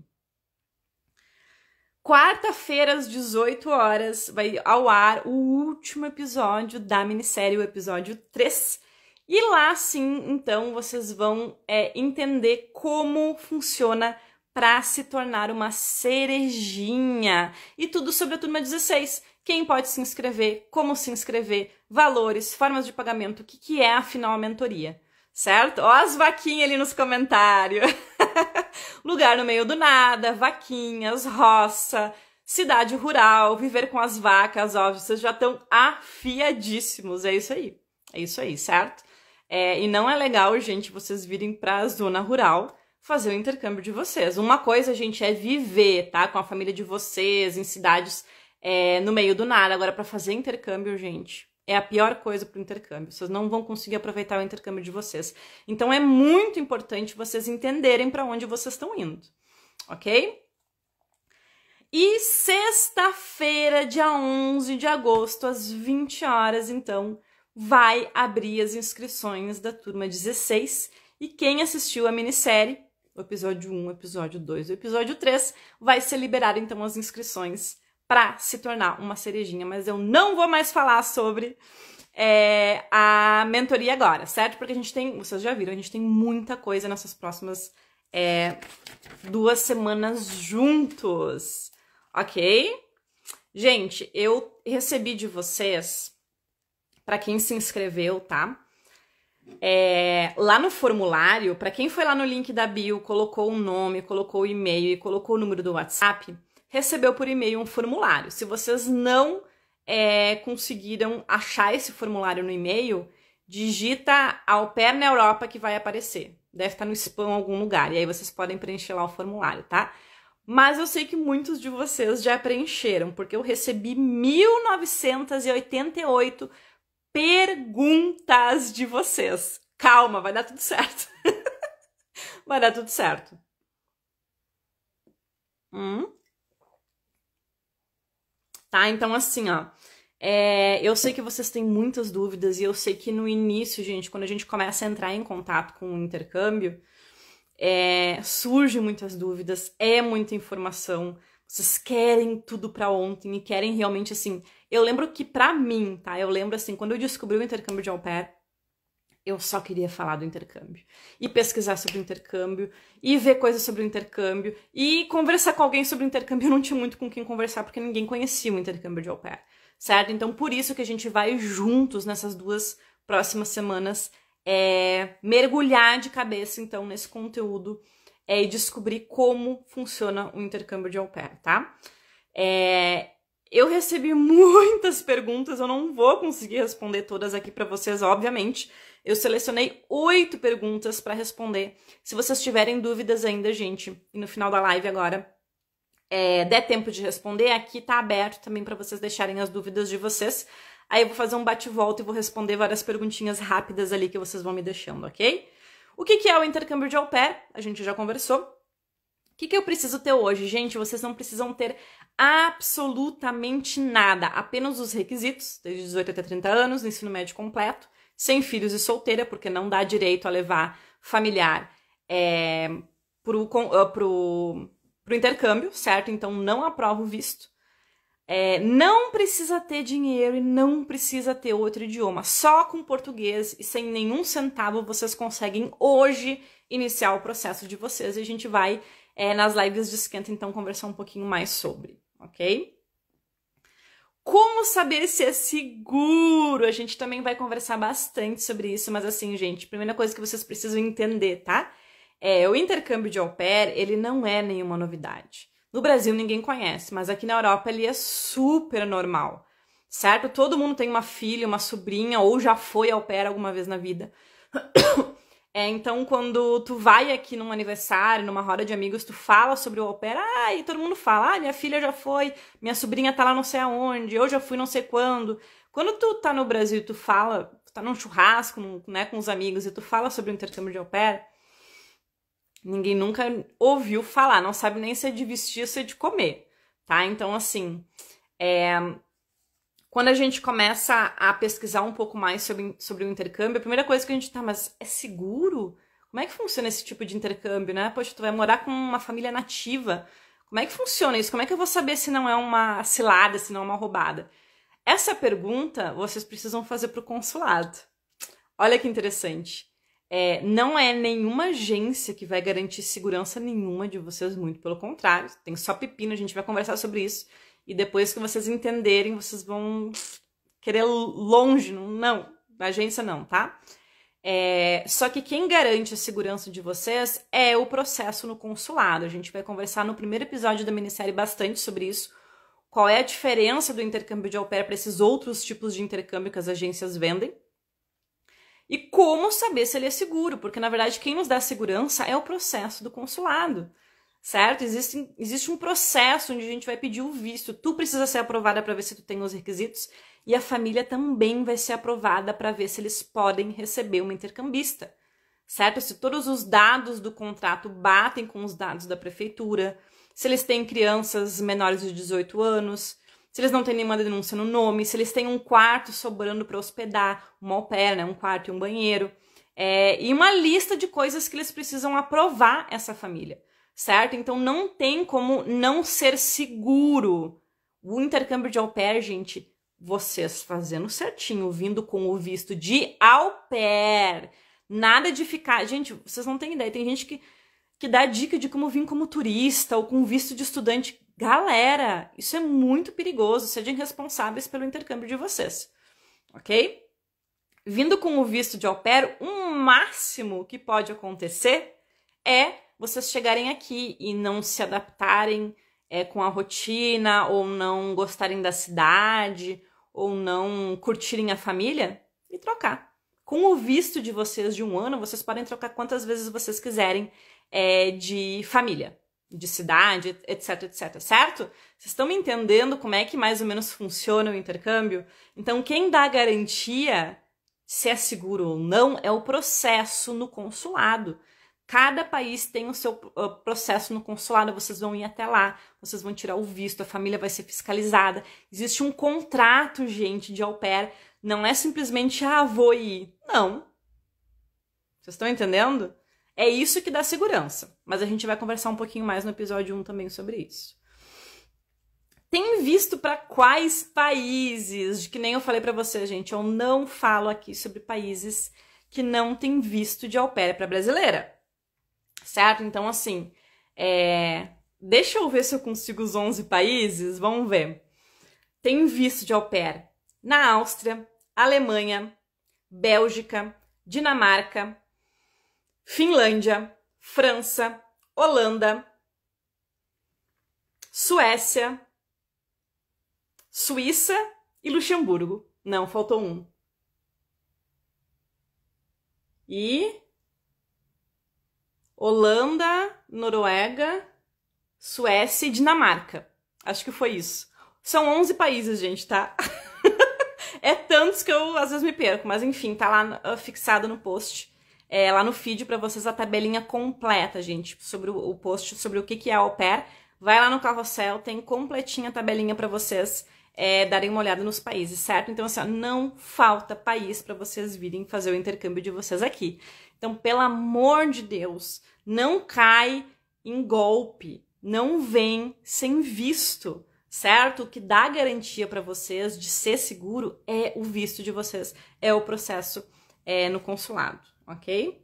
Quarta-feira, às 18 horas, vai ao ar o último episódio da minissérie, o episódio 3 e lá sim, então, vocês vão é, entender como funciona para se tornar uma cerejinha. E tudo sobre a turma 16. Quem pode se inscrever, como se inscrever, valores, formas de pagamento, o que, que é afinal a mentoria, certo? Ó, as vaquinhas ali nos comentários. (laughs) Lugar no meio do nada, vaquinhas, roça, cidade rural, viver com as vacas, ó, vocês já estão afiadíssimos, é isso aí. É isso aí, certo? É, e não é legal, gente, vocês virem para a zona rural fazer o intercâmbio de vocês. Uma coisa, gente, é viver, tá? Com a família de vocês, em cidades é, no meio do nada. Agora, para fazer intercâmbio, gente, é a pior coisa para o intercâmbio. Vocês não vão conseguir aproveitar o intercâmbio de vocês. Então, é muito importante vocês entenderem para onde vocês estão indo, ok? E sexta-feira, dia 11 de agosto, às 20 horas, então, vai abrir as inscrições da turma 16 e quem assistiu a minissérie, o episódio 1, episódio 2 e episódio 3, vai ser liberado então as inscrições para se tornar uma cerejinha, mas eu não vou mais falar sobre é, a mentoria agora, certo? Porque a gente tem, vocês já viram, a gente tem muita coisa nessas próximas é, duas semanas juntos, ok? Gente, eu recebi de vocês para quem se inscreveu, tá? É, lá no formulário, para quem foi lá no link da bio, colocou o um nome, colocou o e-mail e colocou o número do WhatsApp, recebeu por e-mail um formulário. Se vocês não é, conseguiram achar esse formulário no e-mail, digita ao pé na Europa que vai aparecer. Deve estar tá no spam em algum lugar. E aí vocês podem preencher lá o formulário, tá? Mas eu sei que muitos de vocês já preencheram, porque eu recebi 1988 perguntas de vocês. Calma, vai dar tudo certo. (laughs) vai dar tudo certo. Hum? Tá? Então, assim, ó. É, eu sei que vocês têm muitas dúvidas e eu sei que no início, gente, quando a gente começa a entrar em contato com o intercâmbio, é, surge muitas dúvidas, é muita informação. Vocês querem tudo para ontem e querem realmente assim eu lembro que para mim, tá? Eu lembro assim, quando eu descobri o intercâmbio de au pair, eu só queria falar do intercâmbio e pesquisar sobre o intercâmbio e ver coisas sobre o intercâmbio e conversar com alguém sobre o intercâmbio. Eu não tinha muito com quem conversar porque ninguém conhecia o intercâmbio de au pair, certo? Então por isso que a gente vai juntos nessas duas próximas semanas é, mergulhar de cabeça então nesse conteúdo é, e descobrir como funciona o intercâmbio de au pair, tá? É, eu recebi (laughs) muitas perguntas, eu não vou conseguir responder todas aqui para vocês, obviamente. Eu selecionei oito perguntas para responder. Se vocês tiverem dúvidas ainda, gente, e no final da live agora é, der tempo de responder, aqui tá aberto também para vocês deixarem as dúvidas de vocês. Aí eu vou fazer um bate-volta e vou responder várias perguntinhas rápidas ali que vocês vão me deixando, ok? O que, que é o intercâmbio de au pair? A gente já conversou. O que, que eu preciso ter hoje? Gente, vocês não precisam ter absolutamente nada, apenas os requisitos, desde 18 até 30 anos, no ensino médio completo, sem filhos e solteira, porque não dá direito a levar familiar é, pro, ah, pro, pro intercâmbio, certo? Então não aprova o visto. É, não precisa ter dinheiro e não precisa ter outro idioma. Só com português e sem nenhum centavo vocês conseguem hoje iniciar o processo de vocês e a gente vai é, nas lives de esquenta, então conversar um pouquinho mais sobre, ok? Como saber se é seguro? A gente também vai conversar bastante sobre isso, mas assim, gente, primeira coisa que vocês precisam entender, tá? É, o intercâmbio de au pair, ele não é nenhuma novidade. No Brasil ninguém conhece, mas aqui na Europa ele é super normal, certo? Todo mundo tem uma filha, uma sobrinha ou já foi au pair alguma vez na vida. (coughs) É, então, quando tu vai aqui num aniversário, numa roda de amigos, tu fala sobre o au pair, ah, e todo mundo fala, ah, minha filha já foi, minha sobrinha tá lá não sei aonde, eu já fui não sei quando. Quando tu tá no Brasil e tu fala, tu tá num churrasco, num, né, com os amigos, e tu fala sobre o intercâmbio de au pair, ninguém nunca ouviu falar, não sabe nem se é de vestir, se é de comer, tá? Então, assim, é, quando a gente começa a pesquisar um pouco mais sobre, sobre o intercâmbio, a primeira coisa que a gente tá, mas é seguro? Como é que funciona esse tipo de intercâmbio, né? Poxa, tu vai morar com uma família nativa. Como é que funciona isso? Como é que eu vou saber se não é uma cilada, se não é uma roubada? Essa pergunta vocês precisam fazer para o consulado. Olha que interessante. É, não é nenhuma agência que vai garantir segurança nenhuma de vocês, muito pelo contrário. Tem só pepino, a gente vai conversar sobre isso. E depois que vocês entenderem, vocês vão querer longe. Não, na agência não, tá? É, só que quem garante a segurança de vocês é o processo no consulado. A gente vai conversar no primeiro episódio da minissérie bastante sobre isso. Qual é a diferença do intercâmbio de au pair para esses outros tipos de intercâmbio que as agências vendem? E como saber se ele é seguro, porque na verdade quem nos dá segurança é o processo do consulado certo? Existe, existe um processo onde a gente vai pedir o visto. Tu precisa ser aprovada para ver se tu tem os requisitos e a família também vai ser aprovada para ver se eles podem receber uma intercambista, certo? Se todos os dados do contrato batem com os dados da prefeitura, se eles têm crianças menores de 18 anos, se eles não têm nenhuma denúncia no nome, se eles têm um quarto sobrando para hospedar, uma au pair, né? um quarto e um banheiro, é, e uma lista de coisas que eles precisam aprovar essa família certo? Então não tem como não ser seguro. O intercâmbio de au pair, gente, vocês fazendo certinho, vindo com o visto de au pair. Nada de ficar. Gente, vocês não têm ideia. Tem gente que, que dá dica de como vir como turista ou com visto de estudante. Galera, isso é muito perigoso. Sejam responsáveis pelo intercâmbio de vocês, ok? Vindo com o visto de au pair, o um máximo que pode acontecer é vocês chegarem aqui e não se adaptarem é, com a rotina, ou não gostarem da cidade, ou não curtirem a família, e trocar. Com o visto de vocês de um ano, vocês podem trocar quantas vezes vocês quiserem é, de família, de cidade, etc, etc, certo? Vocês estão me entendendo como é que mais ou menos funciona o intercâmbio? Então, quem dá a garantia se é seguro ou não é o processo no consulado. Cada país tem o seu ah, processo no consulado, vocês vão ir até lá, vocês vão tirar o visto, a família vai ser fiscalizada. Existe um contrato, gente, de au pair. Não é simplesmente, ah, vou ir. Não. Vocês estão entendendo? É isso que dá segurança. Mas a gente vai conversar um pouquinho mais no episódio 1 também sobre isso. Tem visto para quais países? Que nem eu falei para você, gente, eu não falo aqui sobre países que não têm visto de au pair é para brasileira certo? Então, assim, é... deixa eu ver se eu consigo os 11 países, vamos ver. Tem visto de au pair na Áustria, Alemanha, Bélgica, Dinamarca, Finlândia, França, Holanda, Suécia, Suíça e Luxemburgo. Não, faltou um. E Holanda, Noruega, Suécia e Dinamarca. Acho que foi isso. São 11 países, gente, tá? (laughs) é tantos que eu às vezes me perco, mas enfim, tá lá ah, fixado no post. É, lá no feed para vocês a tabelinha completa, gente, sobre o, o, post, sobre o que, que é o au pair. Vai lá no carrossel, tem completinha a tabelinha para vocês é, darem uma olhada nos países, certo? Então, assim, ó, não falta país para vocês virem fazer o intercâmbio de vocês aqui. Então, pelo amor de Deus, não cai em golpe, não vem sem visto, certo? O que dá garantia para vocês de ser seguro é o visto de vocês, é o processo é, no consulado, ok?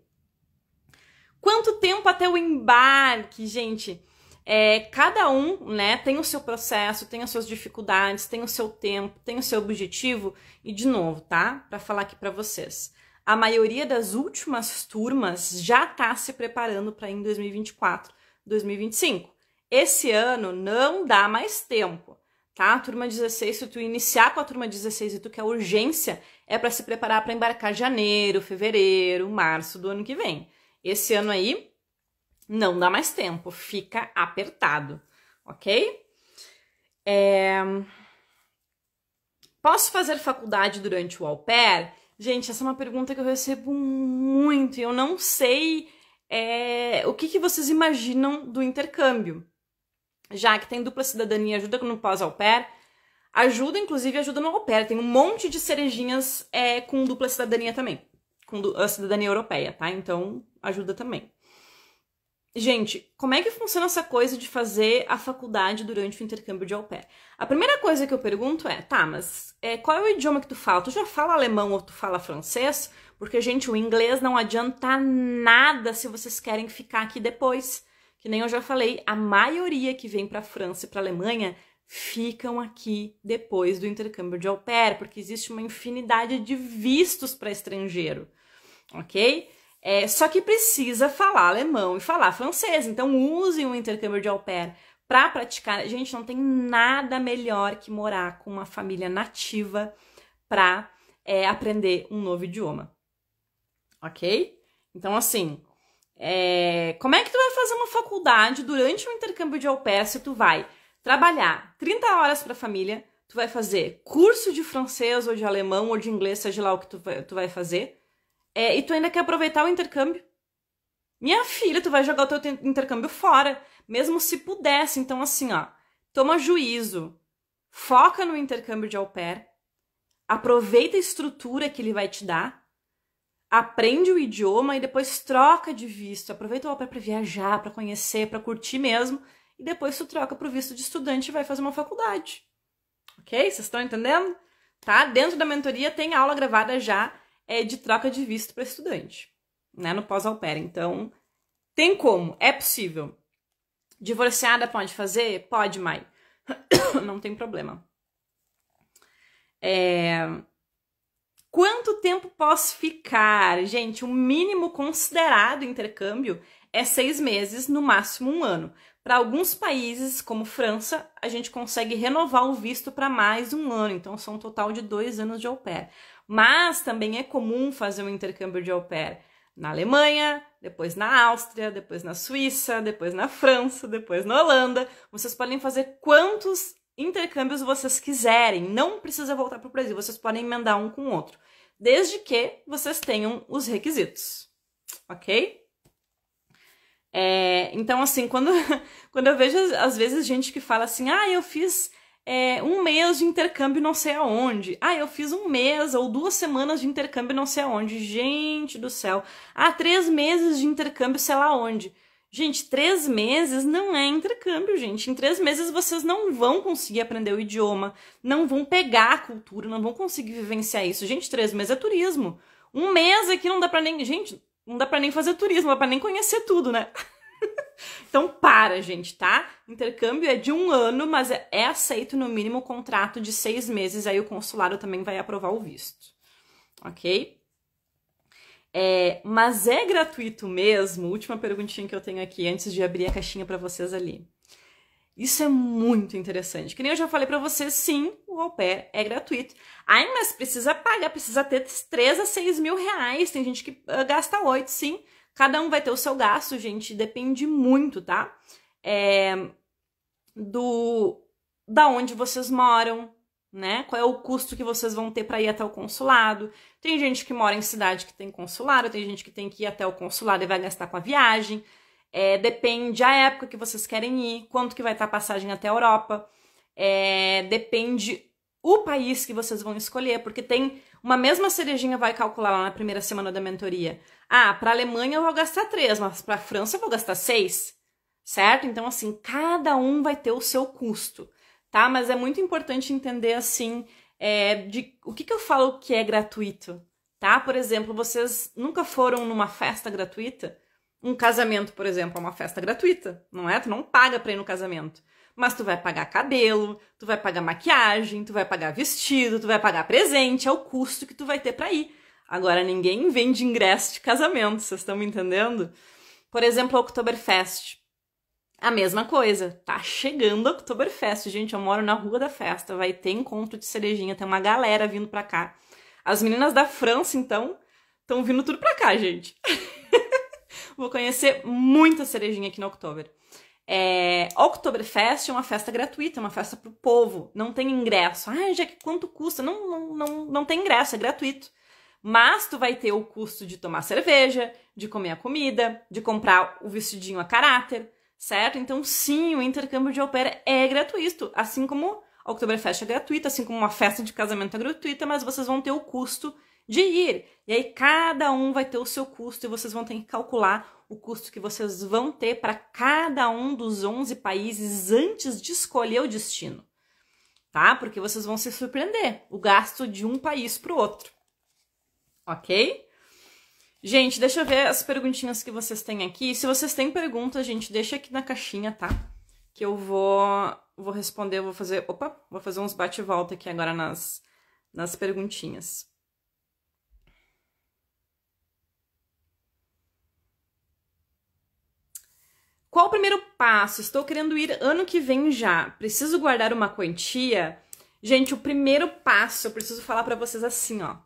Quanto tempo até o embarque, gente? É, cada um né, tem o seu processo, tem as suas dificuldades, tem o seu tempo, tem o seu objetivo, e de novo, tá? Para falar aqui para vocês a maioria das últimas turmas já está se preparando para em 2024, 2025. Esse ano não dá mais tempo, tá? Turma 16, se tu iniciar com a turma 16 e tu quer urgência, é para se preparar para embarcar janeiro, fevereiro, março do ano que vem. Esse ano aí não dá mais tempo, fica apertado, ok? É... Posso fazer faculdade durante o au pair? Gente, essa é uma pergunta que eu recebo muito e eu não sei é, o que, que vocês imaginam do intercâmbio. Já que tem dupla cidadania, ajuda no pós-au pair, ajuda, inclusive, ajuda no au pair. Tem um monte de cerejinhas é, com dupla cidadania também, com a cidadania europeia, tá? Então, ajuda também. Gente, como é que funciona essa coisa de fazer a faculdade durante o intercâmbio de au pair? A primeira coisa que eu pergunto é, tá, mas é, qual é o idioma que tu fala? Tu já fala alemão ou tu fala francês? Porque, gente, o inglês não adianta nada se vocês querem ficar aqui depois. Que nem eu já falei, a maioria que vem pra França e pra Alemanha ficam aqui depois do intercâmbio de au pair, porque existe uma infinidade de vistos para estrangeiro, ok? É, só que precisa falar alemão e falar francês. Então use o intercâmbio de au pair para praticar. Gente, não tem nada melhor que morar com uma família nativa para é, aprender um novo idioma. Ok? Então, assim, é, como é que tu vai fazer uma faculdade durante um intercâmbio de au pair se tu vai trabalhar 30 horas para a família, tu vai fazer curso de francês ou de alemão ou de inglês, seja lá o que tu vai, tu vai fazer, é, e tu ainda quer aproveitar o intercâmbio. Minha filha, tu vai jogar o teu intercâmbio fora, mesmo se pudesse. Então, assim, ó, toma juízo, foca no intercâmbio de au pair, aproveita a estrutura que ele vai te dar, aprende o idioma e depois troca de visto. Aproveita o au pair para viajar, para conhecer, para curtir mesmo, e depois tu troca pro visto de estudante e vai fazer uma faculdade. Ok? Vocês estão entendendo? Tá? Dentro da mentoria tem aula gravada já é, de troca de visto para estudante, né, no pós-alpera. Então, tem como, é possível. Divorciada pode fazer? Pode, mãe. (coughs) Não tem problema. É... Quanto tempo posso ficar? Gente, o mínimo considerado intercâmbio é seis meses, no máximo um ano. Para alguns países, como França, a gente consegue renovar o visto para mais um ano, então são um total de dois anos de au pair mas também é comum fazer um intercâmbio de au pair na Alemanha, depois na Áustria, depois na Suíça, depois na França, depois na Holanda. Vocês podem fazer quantos intercâmbios vocês quiserem, não precisa voltar para o Brasil, vocês podem emendar um com o outro, desde que vocês tenham os requisitos, ok? É, então, assim, quando, (laughs) quando eu vejo, às vezes, gente que fala assim, ah, eu fiz é, um mês de intercâmbio não sei aonde. Ah, eu fiz um mês ou duas semanas de intercâmbio não sei aonde. Gente do céu. Ah, três meses de intercâmbio sei lá onde. Gente, três meses não é intercâmbio, gente. Em três meses vocês não vão conseguir aprender o idioma, não vão pegar a cultura, não vão conseguir vivenciar isso. Gente, três meses é turismo. Um mês aqui não dá pra nem. Gente, não dá pra nem fazer turismo, não dá pra nem conhecer tudo, né? (laughs) Então para, gente, tá? Intercâmbio é de um ano, mas é, é aceito no mínimo contrato de seis meses, aí o consulado também vai aprovar o visto, ok? É, mas é gratuito mesmo? Última perguntinha que eu tenho aqui antes de abrir a caixinha para vocês ali. Isso é muito interessante. Que nem eu já falei para vocês, sim, o au pair é gratuito. Ai, mas precisa pagar, precisa ter 3 a 6 mil reais. Tem gente que ah, gasta 8, sim. Cada um vai ter o seu gasto, gente, depende muito, tá? É, do da onde vocês moram, né? Qual é o custo que vocês vão ter para ir até o consulado? Tem gente que mora em cidade que tem consulado, tem gente que tem que ir até o consulado e vai gastar com a viagem. É, depende a época que vocês querem ir, quanto que vai estar tá a passagem até a Europa. É, depende o país que vocês vão escolher, porque tem uma mesma cerejinha vai calcular lá na primeira semana da mentoria ah, para a Alemanha eu vou gastar três, mas para a França eu vou gastar seis, certo? Então, assim, cada um vai ter o seu custo, tá? Mas é muito importante entender, assim, é, de, o que, que eu falo que é gratuito, tá? Por exemplo, vocês nunca foram numa festa gratuita? Um casamento, por exemplo, é uma festa gratuita, não é? Tu não paga para ir no casamento. Mas tu vai pagar cabelo, tu vai pagar maquiagem, tu vai pagar vestido, tu vai pagar presente, é o custo que tu vai ter para ir. Agora, ninguém vende ingresso de casamento, vocês estão me entendendo? Por exemplo, Oktoberfest. A mesma coisa, tá chegando a Oktoberfest, gente. Eu moro na Rua da Festa, vai ter encontro de cerejinha, tem uma galera vindo pra cá. As meninas da França, então, estão vindo tudo pra cá, gente. (laughs) Vou conhecer muita cerejinha aqui no Oktober. É, Oktoberfest é uma festa gratuita, é uma festa pro povo, não tem ingresso. Ah, já que quanto custa? Não, não, não, não tem ingresso, é gratuito. Mas tu vai ter o custo de tomar cerveja, de comer a comida, de comprar o vestidinho a caráter, certo? Então, sim, o intercâmbio de au pair é gratuito, assim como a Oktoberfest é gratuita, assim como uma festa de casamento é gratuita, mas vocês vão ter o custo de ir. E aí cada um vai ter o seu custo e vocês vão ter que calcular o custo que vocês vão ter para cada um dos 11 países antes de escolher o destino. Tá? Porque vocês vão se surpreender, o gasto de um país para o outro ok? Gente, deixa eu ver as perguntinhas que vocês têm aqui. Se vocês têm perguntas, gente, deixa aqui na caixinha, tá? Que eu vou, vou responder, vou fazer. Opa, vou fazer uns bate-volta aqui agora nas, nas perguntinhas. Qual o primeiro passo? Estou querendo ir ano que vem já. Preciso guardar uma quantia? Gente, o primeiro passo, eu preciso falar para vocês assim, ó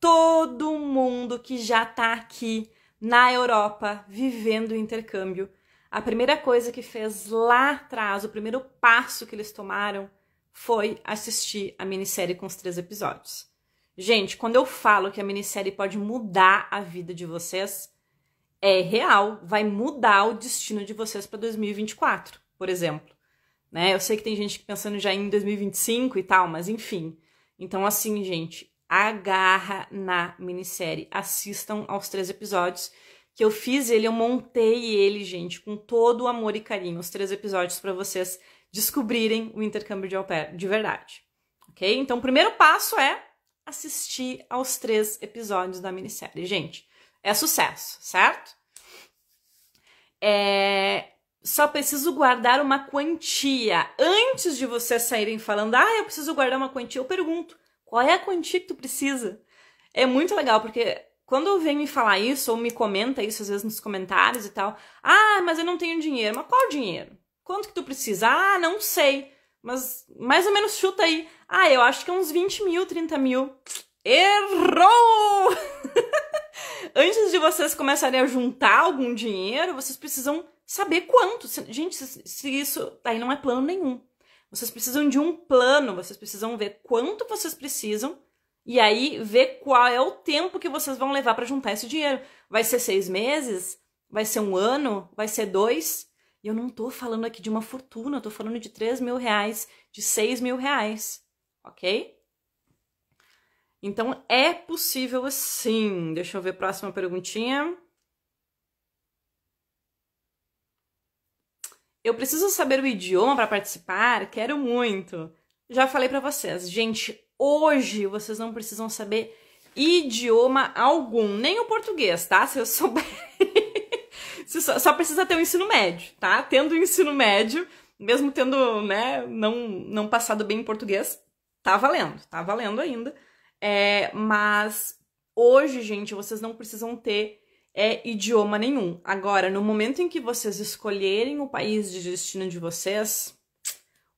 todo mundo que já está aqui na Europa vivendo o intercâmbio. A primeira coisa que fez lá atrás, o primeiro passo que eles tomaram foi assistir a minissérie com os três episódios. Gente, quando eu falo que a minissérie pode mudar a vida de vocês, é real, vai mudar o destino de vocês para 2024, por exemplo. Né? Eu sei que tem gente pensando já em 2025 e tal, mas enfim. Então, assim, gente, agarra na minissérie. Assistam aos três episódios que eu fiz ele, eu montei ele, gente, com todo o amor e carinho, os três episódios para vocês descobrirem o intercâmbio de au pair de verdade. OK? Então, o primeiro passo é assistir aos três episódios da minissérie. Gente, é sucesso, certo? É, só preciso guardar uma quantia. Antes de vocês saírem falando, ah, eu preciso guardar uma quantia, eu pergunto, qual é a quantia que tu precisa? É muito legal, porque quando vem me falar isso, ou me comenta isso às vezes nos comentários e tal, ah, mas eu não tenho dinheiro. Mas qual dinheiro? Quanto que tu precisa? Ah, não sei. Mas mais ou menos chuta aí. Ah, eu acho que é uns 20 mil, 30 mil. Errou! (laughs) Antes de vocês começarem a juntar algum dinheiro, vocês precisam saber quanto. Gente, se isso aí não é plano nenhum. Vocês precisam de um plano, vocês precisam ver quanto vocês precisam e aí ver qual é o tempo que vocês vão levar para juntar esse dinheiro. Vai ser seis meses? Vai ser um ano? Vai ser dois? E eu não tô falando aqui de uma fortuna, eu tô falando de três mil reais, de seis mil reais, ok? Então é possível assim Deixa eu ver a próxima perguntinha. Eu preciso saber o idioma para participar? Quero muito. Já falei para vocês, gente, hoje vocês não precisam saber idioma algum, nem o português, tá? Se eu souber. (laughs) só, só precisa ter o um ensino médio, tá? Tendo o ensino médio, mesmo tendo, né, não, não passado bem em português, tá valendo, tá valendo ainda. É, mas hoje, gente, vocês não precisam ter é idioma nenhum. Agora, no momento em que vocês escolherem o país de destino de vocês,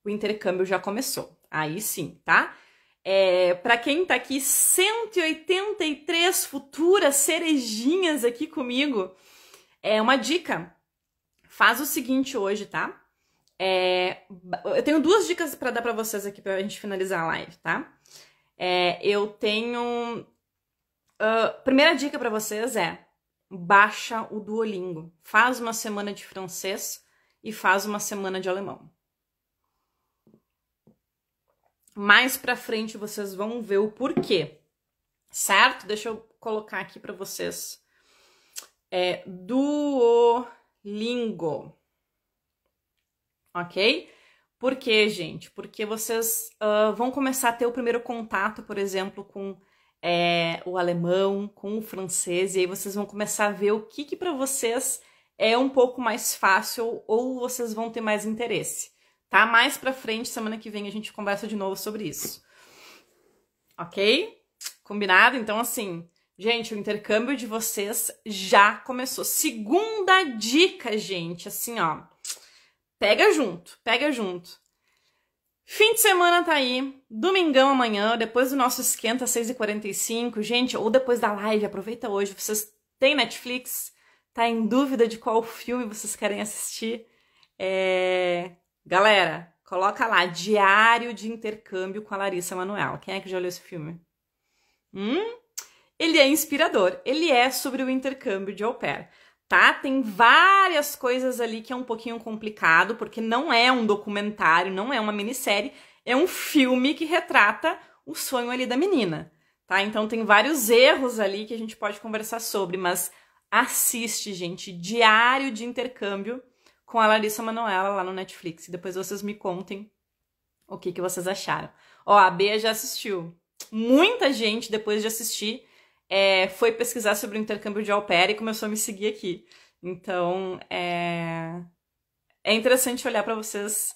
o intercâmbio já começou. Aí sim, tá? É, para quem tá aqui, 183 futuras cerejinhas aqui comigo, é uma dica. Faz o seguinte hoje, tá? É, eu tenho duas dicas para dar para vocês aqui pra gente finalizar a live, tá? É, eu tenho. Uh, primeira dica para vocês é baixa o Duolingo, faz uma semana de francês e faz uma semana de alemão. Mais para frente vocês vão ver o porquê, certo? Deixa eu colocar aqui para vocês. É Duolingo, ok? Por quê, gente? Porque vocês uh, vão começar a ter o primeiro contato, por exemplo, com é, o alemão com o francês, e aí vocês vão começar a ver o que, que para vocês é um pouco mais fácil ou vocês vão ter mais interesse, tá? Mais para frente, semana que vem, a gente conversa de novo sobre isso. Ok? Combinado? Então, assim, gente, o intercâmbio de vocês já começou. Segunda dica, gente, assim, ó. Pega junto, pega junto. Fim de semana tá aí, domingão amanhã, depois do nosso esquenta 6h45, gente, ou depois da live, aproveita hoje, vocês têm Netflix, tá em dúvida de qual filme vocês querem assistir, é... galera, coloca lá, Diário de Intercâmbio com a Larissa Manoel, quem é que já olhou esse filme? Hum? Ele é inspirador, ele é sobre o intercâmbio de au pair tá? Tem várias coisas ali que é um pouquinho complicado, porque não é um documentário, não é uma minissérie, é um filme que retrata o sonho ali da menina, tá? Então tem vários erros ali que a gente pode conversar sobre, mas assiste, gente, Diário de Intercâmbio com a Larissa Manoela lá no Netflix. E depois vocês me contem o que, que vocês acharam. Ó, a Bia já assistiu. Muita gente, depois de assistir, é, foi pesquisar sobre o intercâmbio de au pair e começou a me seguir aqui. Então, é, é interessante olhar para vocês.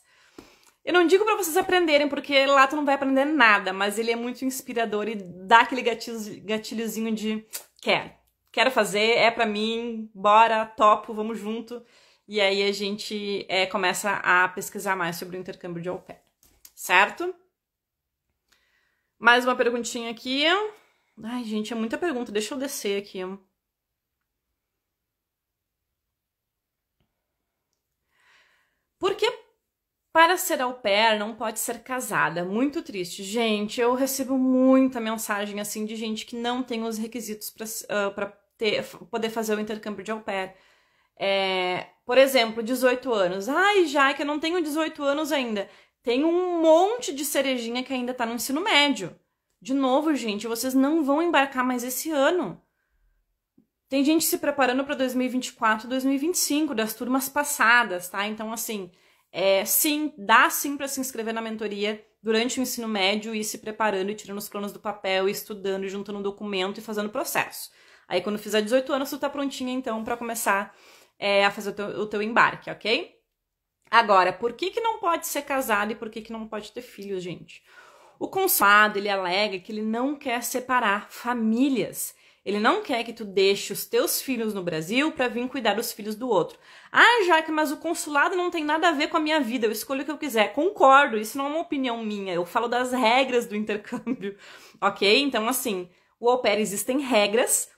Eu não digo para vocês aprenderem, porque lá tu não vai aprender nada, mas ele é muito inspirador e dá aquele gatilho, gatilhozinho de quer, quero fazer, é para mim, bora, topo, vamos junto. E aí a gente é, começa a pesquisar mais sobre o intercâmbio de au pair, certo? Mais uma perguntinha aqui. Ai, gente, é muita pergunta. Deixa eu descer aqui. Por que para ser au pair não pode ser casada? Muito triste. Gente, eu recebo muita mensagem assim de gente que não tem os requisitos para uh, ah, poder fazer o intercâmbio de au pair. É, por exemplo, 18 anos. Ai, já que eu não tenho 18 anos ainda. Tem um monte de cerejinha que ainda está no ensino médio. De novo, gente, vocês não vão embarcar mais esse ano. Tem gente se preparando para 2024, 2025, das turmas passadas, tá? Então, assim, é, sim, dá sim para se inscrever na mentoria durante o ensino médio e ir se preparando e tirando os planos do papel, e estudando, e juntando um documento e fazendo processo. Aí, quando fizer 18 anos, tu tá prontinha, então, para começar é, a fazer o teu, o teu embarque, ok? Agora, por que, que não pode ser casado e por que, que não pode ter filhos, gente? O consulado, ele alega que ele não quer separar famílias. Ele não quer que tu deixe os teus filhos no Brasil para vir cuidar dos filhos do outro. Ah, Jaque, mas o consulado não tem nada a ver com a minha vida, eu escolho o que eu quiser. Concordo, isso não é uma opinião minha, eu falo das regras do intercâmbio, (laughs) ok? Então, assim, o au pair existem regras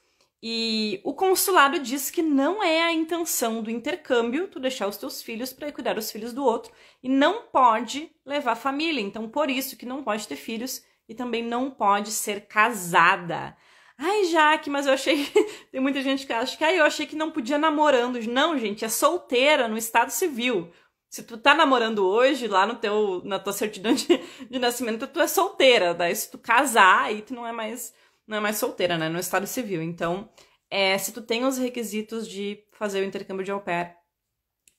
e o consulado diz que não é a intenção do intercâmbio tu deixar os teus filhos para cuidar dos filhos do outro e não pode levar família. Então, por isso que não pode ter filhos e também não pode ser casada. Ai, Jaque, mas eu achei. (laughs) Tem muita gente que acha que ah, eu achei que não podia namorando. Não, gente, é solteira no estado civil. Se tu tá namorando hoje, lá no teu, na tua certidão de, de nascimento, tu é solteira. Daí, se tu casar, aí tu não é mais não é mais solteira, né? No estado civil. Então, é, se tu tem os requisitos de fazer o intercâmbio de au pair,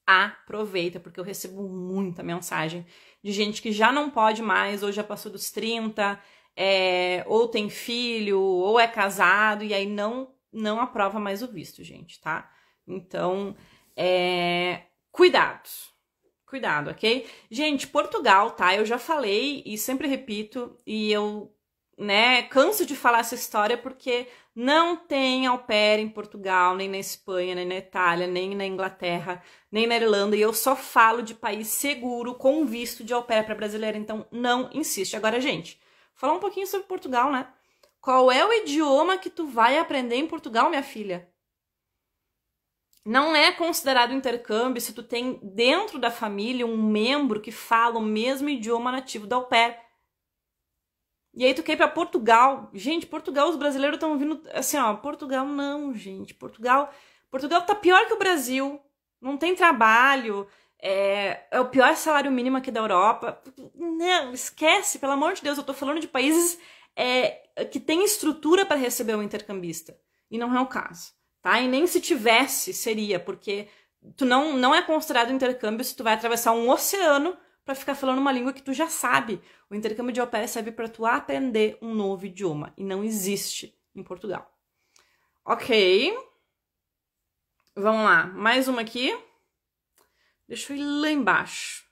aproveita, porque eu recebo muita mensagem de gente que já não pode mais, ou já passou dos 30, é, ou tem filho, ou é casado, e aí não, não aprova mais o visto, gente, tá? Então, é, cuidado, cuidado, ok? Gente, Portugal, tá? Eu já falei e sempre repito, e eu né, canso de falar essa história porque não tem au pair em Portugal, nem na Espanha, nem na Itália, nem na Inglaterra, nem na Irlanda, e eu só falo de país seguro com visto de au pair para brasileira. então não insiste. Agora, gente, falar um pouquinho sobre Portugal, né? Qual é o idioma que tu vai aprender em Portugal, minha filha? Não é considerado intercâmbio se tu tem dentro da família um membro que fala o mesmo idioma nativo da au pair. E aí tu quer ir pra Portugal. Gente, Portugal, os brasileiros estão vindo assim, ó. Portugal não, gente. Portugal. Portugal tá pior que o Brasil. Não tem trabalho. É, é o pior salário mínimo aqui da Europa. Não, esquece, pelo amor de Deus. Eu tô falando de países é, que têm estrutura para receber o um intercambista. E não é o caso, tá? E nem se tivesse, seria, porque tu não, não é considerado intercâmbio se tu vai atravessar um oceano para ficar falando uma língua que tu já sabe. O intercâmbio de au pair serve para tu aprender um novo idioma e não existe em Portugal. Ok. Vamos lá, mais uma aqui. Deixa eu ir lá embaixo.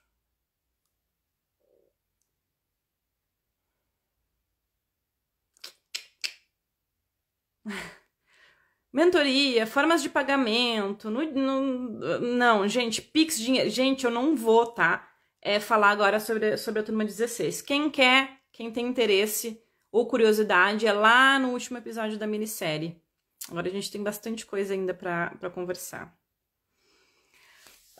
(laughs) Mentoria, formas de pagamento. No, no, não, gente, Pix dinheiro. Gente, eu não vou, tá? é, falar agora sobre, sobre a turma 16. Quem quer, quem tem interesse ou curiosidade, é lá no último episódio da minissérie. Agora a gente tem bastante coisa ainda para conversar.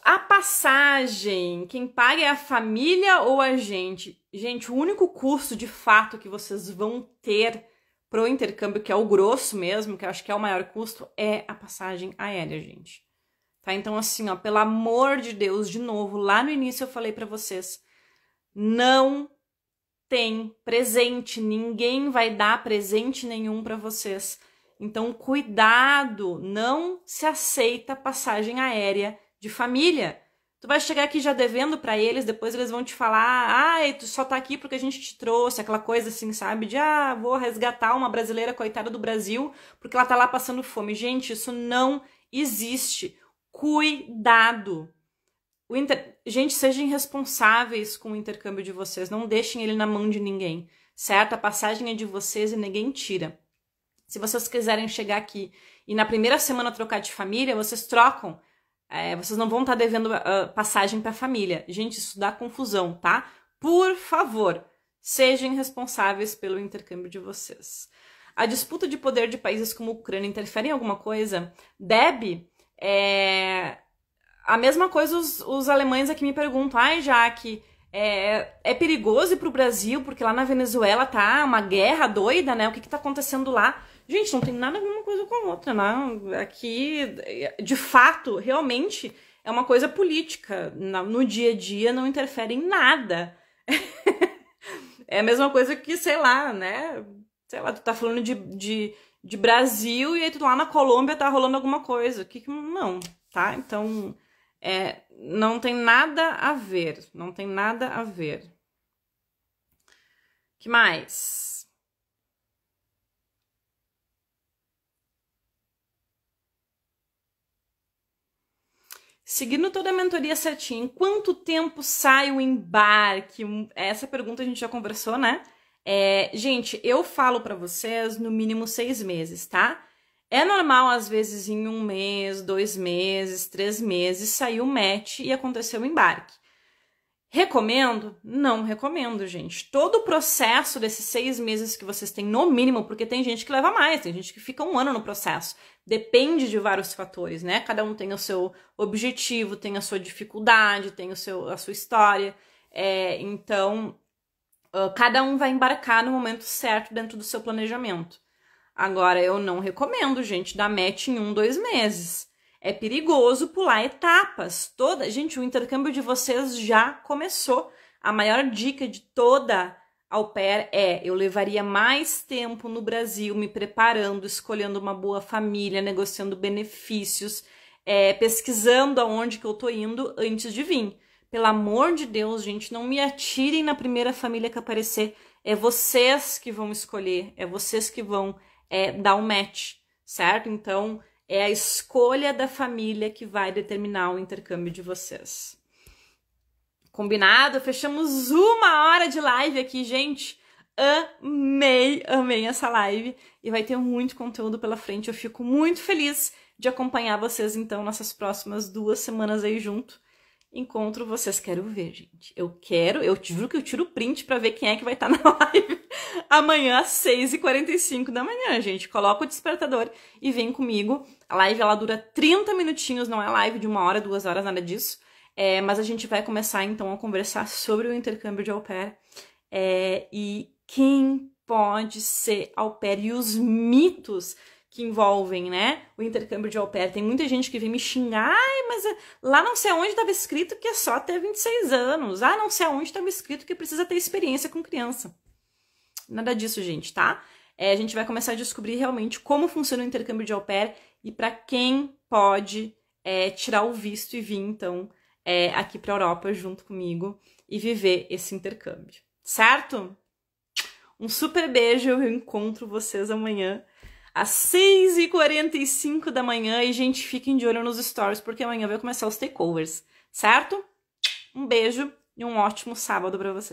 A passagem, quem paga é a família ou a gente? Gente, o único curso de fato que vocês vão ter para o intercâmbio, que é o grosso mesmo, que eu acho que é o maior custo, é a passagem aérea, gente. Tá? Então, assim, ó, pelo amor de Deus, de novo, lá no início eu falei para vocês, não tem presente, ninguém vai dar presente nenhum para vocês. Então, cuidado, não se aceita passagem aérea de família. Tu vai chegar aqui já devendo para eles, depois eles vão te falar: "Ai, ah, tu só tá aqui porque a gente te trouxe", aquela coisa assim, sabe? De ah, vou resgatar uma brasileira coitada do Brasil porque ela tá lá passando fome. Gente, isso não existe. Cuidado! Inter... Gente, sejam responsáveis com o intercâmbio de vocês. Não deixem ele na mão de ninguém, certo? A passagem é de vocês e ninguém tira. Se vocês quiserem chegar aqui e na primeira semana trocar de família, vocês trocam. É, vocês não vão estar tá devendo uh, passagem para a família. Gente, isso dá confusão, tá? Por favor, sejam responsáveis pelo intercâmbio de vocês. A disputa de poder de países como a Ucrânia interfere em alguma coisa? Deve é... A mesma coisa os, os alemães aqui me perguntam, ai, Jaque, é, é perigoso ir pro Brasil, porque lá na Venezuela tá uma guerra doida, né? O que que tá acontecendo lá? Gente, não tem nada a ver uma coisa com a outra, né? Aqui, de fato, realmente é uma coisa política. No dia a dia não interfere em nada. (laughs) é a mesma coisa que, sei lá, né? Sei lá, tu tá falando de, de, de Brasil e aí tu tá lá na Colômbia tá rolando alguma coisa. Que, que não, tá? Então, é, não tem nada a ver, não tem nada a ver. Que mais? Seguindo toda a mentoria certinho, em quanto tempo sai o embarque? Essa pergunta a gente já conversou, né? É, gente, eu falo para vocês no mínimo seis meses, tá? É normal, às vezes, em um mês, dois meses, três meses, sair o match e acontecer o embarque. Recomendo? Não recomendo, gente. Todo o processo desses seis meses que vocês têm, no mínimo, porque tem gente que leva mais, tem gente que fica um ano no processo. Depende de vários fatores, né? Cada um tem o seu objetivo, tem a sua dificuldade, tem o seu, a sua história. É, então, ah, cada um vai embarcar no momento certo dentro do seu planejamento. Agora, eu não recomendo, gente, dar match em um, dois meses. É perigoso pular etapas. Toda, gente, o intercâmbio de vocês já começou. A maior dica de toda ao pair é: eu levaria mais tempo no Brasil me preparando, escolhendo uma boa família, negociando benefícios, é, pesquisando aonde que eu tô indo antes de vir. Pelo amor de Deus, gente, não me atirem na primeira família que aparecer. É vocês que vão escolher, é vocês que vão é, dar o um match, certo? Então, é a escolha da família que vai determinar o intercâmbio de vocês. Combinado? Fechamos uma hora de live aqui, gente. Amei, amei essa live e vai ter muito conteúdo pela frente. Eu fico muito feliz de acompanhar vocês então nessas próximas duas semanas aí junto encontro vocês. Quero ver, gente. Eu quero, eu juro que eu tiro print para ver quem é que vai estar tá (laughs) na live amanhã às 6h45 da manhã, gente. Coloca o despertador e vem comigo. A live ela dura 30 minutinhos, não é live de uma hora, duas horas, nada disso. É, mas a gente vai começar então a conversar sobre o intercâmbio de au pair é, e quem pode ser au pair e os mitos que envolvem, né, o intercâmbio de au pair. Tem muita gente que vem me xingar, mas eh, lá não sei onde estava escrito que é só até 26 anos. Ah, não sei onde estava escrito que precisa ter experiência com criança. Nada disso, gente, tá? É, a gente vai começar a descobrir realmente como funciona o intercâmbio de au pair e para quem pode é, tirar o visto e vir, então, é, aqui para a Europa junto comigo e viver esse intercâmbio, certo? Um super beijo, eu encontro vocês amanhã às 6h45 da manhã. E, gente, fiquem de olho nos stories, porque amanhã vai começar os takeovers, certo? Um beijo e um ótimo sábado para você.